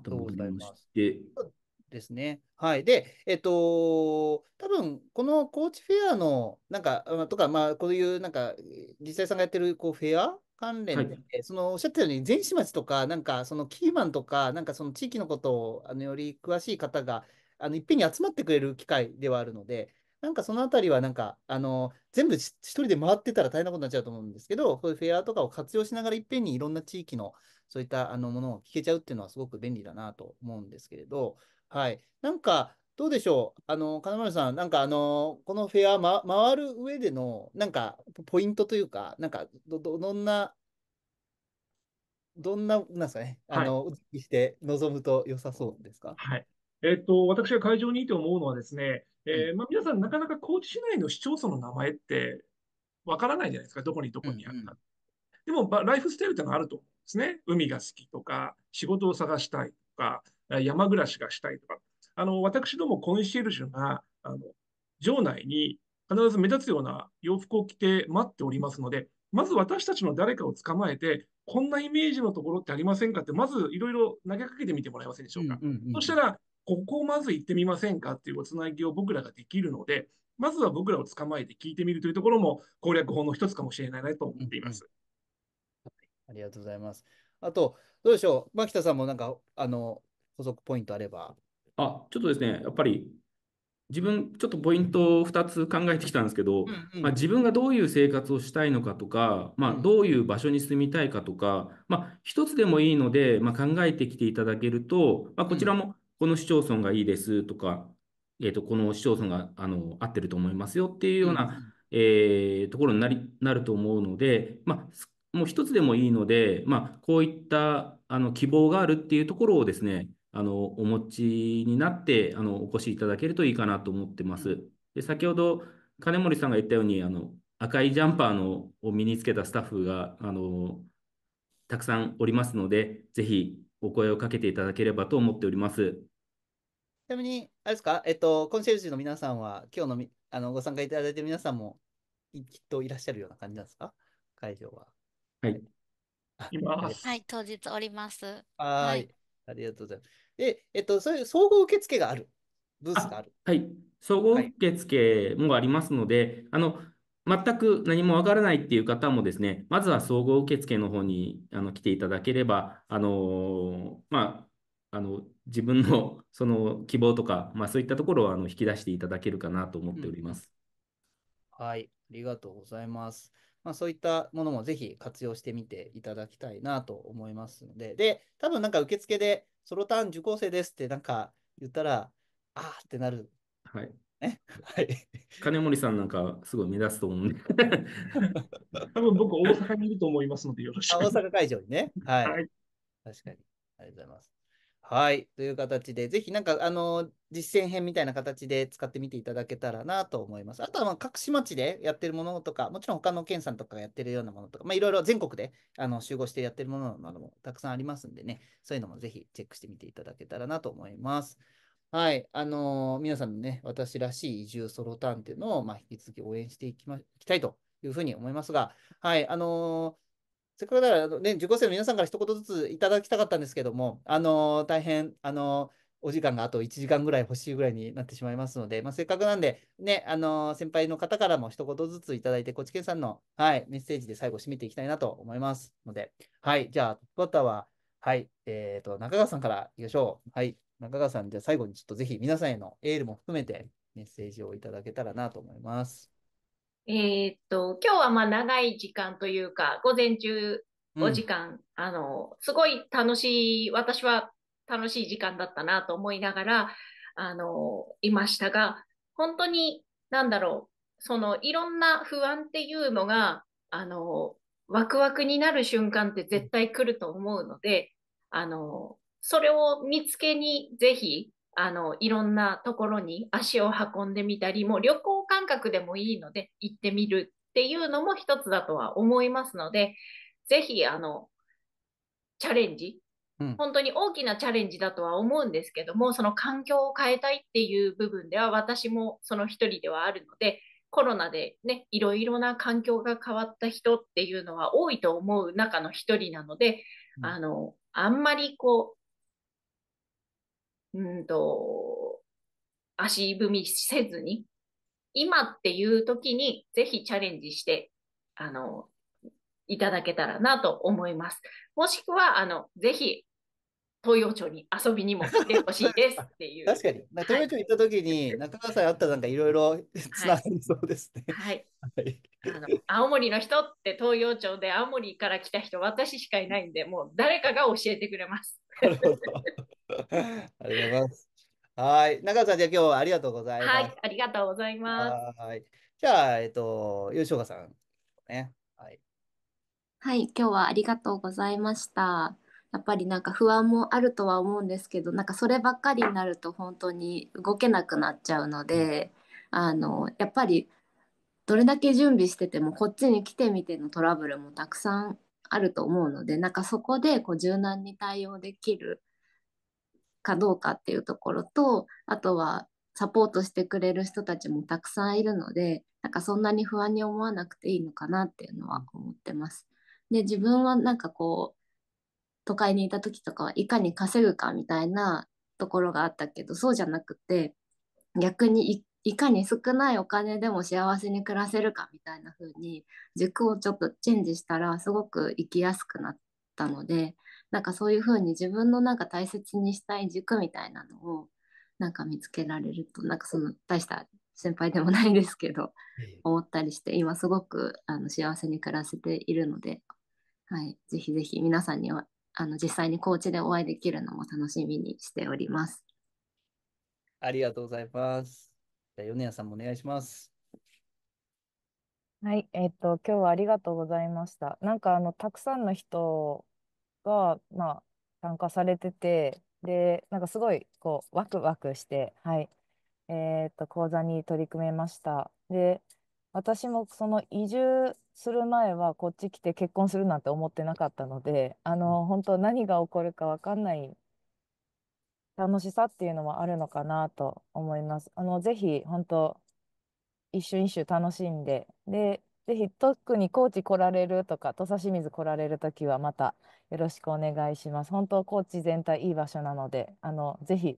とうございます。ですね。はい。で、えっと、多分このコーチフェアの、なんか、とか、まあ、こういう、なんか、実際さんがやってるこうフェア関連で、はい、そのおっしゃったように、全市町とか、なんかそのキーマンとか、なんかその地域のことをあのより詳しい方が、あのいっぺんに集まってくれる機会ではあるので、なんかそのあたりはなんか、あの、全部一人で回ってたら大変なことになっちゃうと思うんですけど、そういうフェアとかを活用しながらいっぺんにいろんな地域のそういったあのものを聞けちゃうっていうのはすごく便利だなと思うんですけれど、はい。なんか、どうでしょう、あの金丸さん、なんかあのこのフェア、ま、回る上でのなんかポイントというか、なんかどどんな、どんな、なんですかね、あの、はい、して臨むと良さそうですか。はいえっと、私が会場にいて思うのはですね、えー、まあ、皆さん、なかなか高知市内の市町村の名前ってわからないじゃないですか、どこにどこにあるか。うんうん、でも、ライフスタイルってのはあると思うんですね。海が好きとか、仕事を探したいとか、山暮らしがしたいとか。あの、私どもコンシェルジュが、あの、場内に必ず目立つような洋服を着て待っておりますので、まず私たちの誰かを捕まえて、こんなイメージのところってありませんかって、まずいろいろ投げかけてみてもらえませんでしょうか。そしたら、ここをまず行ってみませんかっていうおつなぎを僕らができるので、まずは僕らを捕まえて聞いてみるというところも攻略法の一つかもしれないなと思っています。うんうん、ありがとうございます。あと、どうでしょう、牧田さんもなんか、あの、補足ポイントあれば。あ、ちょっとですね、やっぱり自分、ちょっとポイントを2つ考えてきたんですけど、うんうん、まあ、自分がどういう生活をしたいのかとか、まあ、どういう場所に住みたいかとか、まあ、1つでもいいので、まあ、考えてきていただけると、まあ、こちらもこの市町村がいいですとか、えーと、この市町村があの合ってると思いますよっていうような、うん、えー、ところになりなると思うので、まあ、もう1つでもいいので、まあ、こういったあの希望があるっていうところをですね、あのお持ちになってあのお越しいただけるといいかなと思ってます。で先ほど金森さんが言ったようにあの赤いジャンパーのを身につけたスタッフがあのたくさんおりますので、ぜひお声をかけていただければと思っております。ちなみに、あれですか、えっと、コンシェルジュの皆さんは、今日のみあのご参加いただいて皆さんもきっといらっしゃるような感じなんですか、会場は。はい。はい、当日おります。はい。ありがとうございます。で、えっと、そういう総合受付がある、ブースがある。はい、総合受付もありますので、はい、あの全く何もわからないっていう方もですね、まずは総合受付の方にあの来ていただければ、あのまあ、あの自分の その希望とか、まあ、そういったところをあの引き出していただけるかなと思っております。うん、はい、ありがとうございます。まあ、そういったものもぜひ活用してみていただきたいなと思いますので、で、多分なんか受付でソロターン受講生ですってなんか言ったら、あーってなる。はい。ね、はい。金森さんなんかすごい目立つと思うんで。多分僕、大阪にいると思いますのでよろしく。大阪会場にね。はい。はい、確かに。ありがとうございます。はい。という形で、ぜひなんか、あの、実践編みたいな形で使ってみていただけたらなと思います。あとは、まあ、各市町でやってるものとか、もちろん他の県さんとかがやってるようなものとか、まあ、いろいろ全国であの集合してやってるものなどもたくさんありますんでね、そういうのもぜひチェックしてみていただけたらなと思います。はい。あのー、皆さんのね、私らしい移住ソロターンっていうのを、まあ、引き続き応援していき,、ま、いきたいというふうに思いますが、はい。あのーせっかくだから、ね、受講生の皆さんから一言ずついただきたかったんですけども、あのー、大変、あのー、お時間があと1時間ぐらい欲しいぐらいになってしまいますので、まあ、せっかくなんで、ね、あのー、先輩の方からも一言ずついただいて、こちけんさんの、はい、メッセージで最後締めていきたいなと思いますので、はい、じゃあ、トップバッターは、はい、えっ、と、中川さんからいきましょう。はい、中川さん、じゃあ最後にちょっとぜひ皆さんへのエールも含めてメッセージをいただけたらなと思います。えー、っと、今日はまあ長い時間というか、午前中5時間、うん、あの、すごい楽しい、私は楽しい時間だったなと思いながら、あの、いましたが、本当に、なんだろう、その、いろんな不安っていうのが、あの、ワクワクになる瞬間って絶対来ると思うので、あの、それを見つけに、ぜひ、あの、いろんなところに足を運んでみたり、もう旅行感覚でもいいので行ってみるっていうのも一つだとは思いますので、ぜひ、あの、チャレンジ、うん、本当に大きなチャレンジだとは思うんですけども、その環境を変えたいっていう部分では、私もその一人ではあるので、コロナでね、いろいろな環境が変わった人っていうのは多いと思う中の一人なので、うん、あの、あんまりこう、うんと、足踏みせずに、今っていう時にぜひチャレンジして、あの、いただけたらなと思います。もしくは、あの、ぜひ、東洋町に遊びにも来てほしいです っていう。確かに。か東洋町行った時に、はい、中川さんあったなんかいろいろ つながりそうですね。はい。はい、あの青森の人って東洋町で青森から来た人、私しかいないんで、もう誰かが教えてくれます。なるほど。ありがとうございます。はい。中田さん、じゃあ今日はありがとうございます。はい、ありがとうございます。はい。じゃあ、えっと、吉岡さん、ね。はい。はい、今日はありがとうございました。やっぱりなんか不安もあるとは思うんですけど、なんかそればっかりになると本当に動けなくなっちゃうので、あの、やっぱりどれだけ準備しててもこっちに来てみてのトラブルもたくさんあると思うので、なんかそこでこう柔軟に対応できるかどうかっていうところとあとはサポートしてくれる人たちもたくさんいるのでなんかそんなに不安に思わなくていいのかなっていうのは思ってます。で自分はなんかこう都会にいた時とかはいかに稼ぐかみたいなところがあったけどそうじゃなくて逆にいかに少ないお金でも幸せに暮らせるかみたいな風に軸をちょっとチェンジしたらすごく生きやすくなったのでなんかそういうふうに自分のなんか大切にしたい軸みたいなのをなんか見つけられるとなんかその大した先輩でもないですけど、ええ、思ったりして今すごくあの幸せに暮らせているので、はい、ぜひぜひ皆さんにはあの実際に高知でお会いできるのも楽しみにしております。ありがとうございます。じゃ米谷さんもお願いします。はい、えっ、と今日はありがとうございました。なんかあのたくさんの人が、まあ、参加されてて、で、なんかすごい、こう、ワクワクして、はい、えっと、講座に取り組めました。で、私もその移住する前はこっち来て結婚するなんて思ってなかったので、あの、本当何が起こるかわかんない楽しさっていうのもあるのかなと思います。あの、ぜひ、本当一瞬一瞬楽しんで、で、ぜひ特に高知来られるとか土佐清水来られるときはまたよろしくお願いします。本当高知全体いい場所なのであのぜひ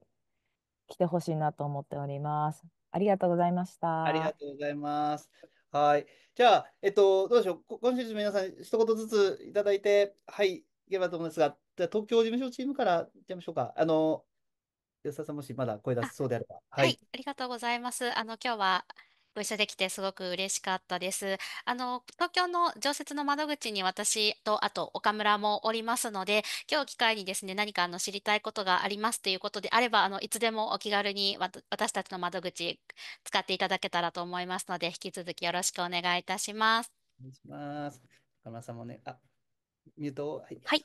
来てほしいなと思っております。ありがとうございました。ありがとうございます。はい。じゃあ、えっと、どうでしょう。今週皆さん、一言ずついただいて、はい、いけばと思うんですが、じゃあ、東京事務所チームからいっちゃいましょうか。あの、吉田さん、もしまだ声出しそうであれば。はい、はい、ありがとうございます。あの、今日は、ご一緒できてすごく嬉しかったです。あの、東京の常設の窓口に私と、あと岡村もおりますので、今日機会にですね、何かあの知りたいことがありますということであれば、あの、いつでもお気軽に私たちの窓口使っていただけたらと思いますので、引き続きよろしくお願いいたします。お願いします。岡村さんもね、あ、ミュートを、はい。はい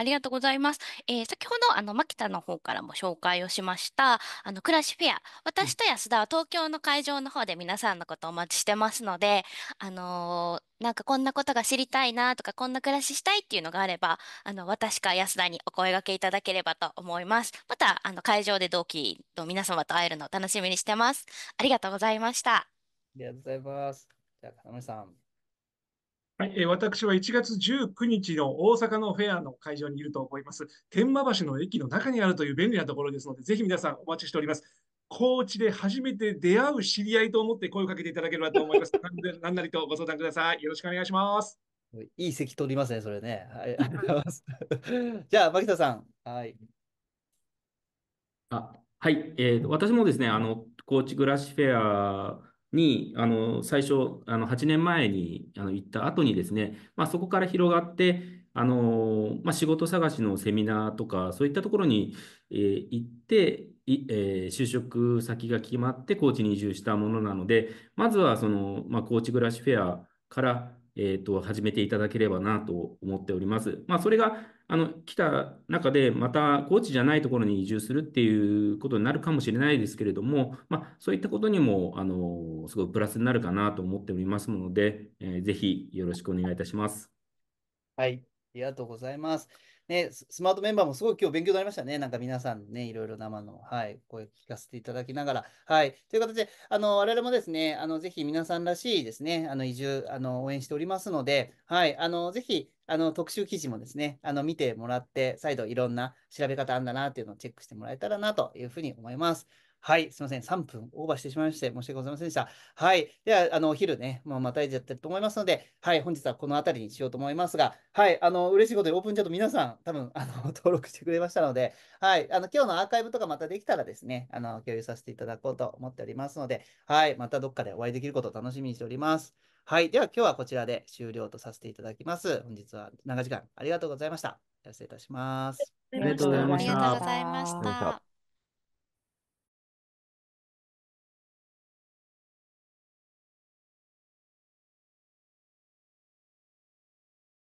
ありがとうございます。えー、先ほど、あの、牧田の方からも紹介をしました、あの、暮らしフェア。私と安田は東京の会場の方で皆さんのことをお待ちしてますので、あのーなんかこんなことが知りたいなとか、こんな暮らししたいっていうのがあれば、あの、私か安田にお声掛けいただければと思います。また、あの、会場で同期の皆様と会えるのを楽しみにしてます。ありがとうございました。ありがとうございます。じゃあ、金森さん。はい、え私は1月19日の大阪のフェアの会場にいると思います。天満橋の駅の中にあるという便利なところですので、ぜひ皆さんお待ちしております。高知で初めて出会う知り合いと思って声をかけていただければと思います。何 なりとご相談ください。よろしくお願いします。いい席取りますね、それね。はい、ありがとうございます。じゃあ、牧田さん。はい。あはい、えー、私もですね、あの、高知グラシフェアに、あの、最初、あの、8年前に、あの、行った後にですね、まあ、そこから広がって、あの、まあ、仕事探しのセミナーとか、そういったところに、えー、行って、えー、就職先が決まって、高知に移住したものなので、まずは、その、まあ、高知暮らしフェアから、えーと、始めていただければなと思っております。まあ、それがあの来た中で、また高知じゃないところに移住するっていうことになるかもしれないですけれども、まあ、そういったことにもあのすごいプラスになるかなと思っておりますので、えー、ぜひよろしくお願いいたします。はい、ありがとうございます。ね、スマートメンバーもすごい今日勉強になりましたね。なんか皆さんね、いろいろ生の、はい、声聞かせていただきながら。はい。という形で、あの、我々もですね、あの、ぜひ皆さんらしいですね、あの、移住、あの、応援しておりますので、はい、あの、ぜひ、あの、特集記事もですね、あの、見てもらって、再度いろんな調べ方あんだなっていうのをチェックしてもらえたらなというふうに思います。はい、すみません。3分オーバーしてしまいまして、申し訳ございませんでした。はい。では、あの、お昼ね、もうまたいじゃってると思いますので、はい、本日はこの辺りにしようと思いますが、はい、あの、嬉しいことでオープンチャット皆さん、多分、あの、登録してくれましたので、はい、あの、今日のアーカイブとかまたできたらですね、あの、共有させていただこうと思っておりますので、はい、またどっかでお会いできることを楽しみにしております。はい、では今日はこちらで終了とさせていただきます。本日は長時間ありがとうございました。失礼いたします。ありがとうございました。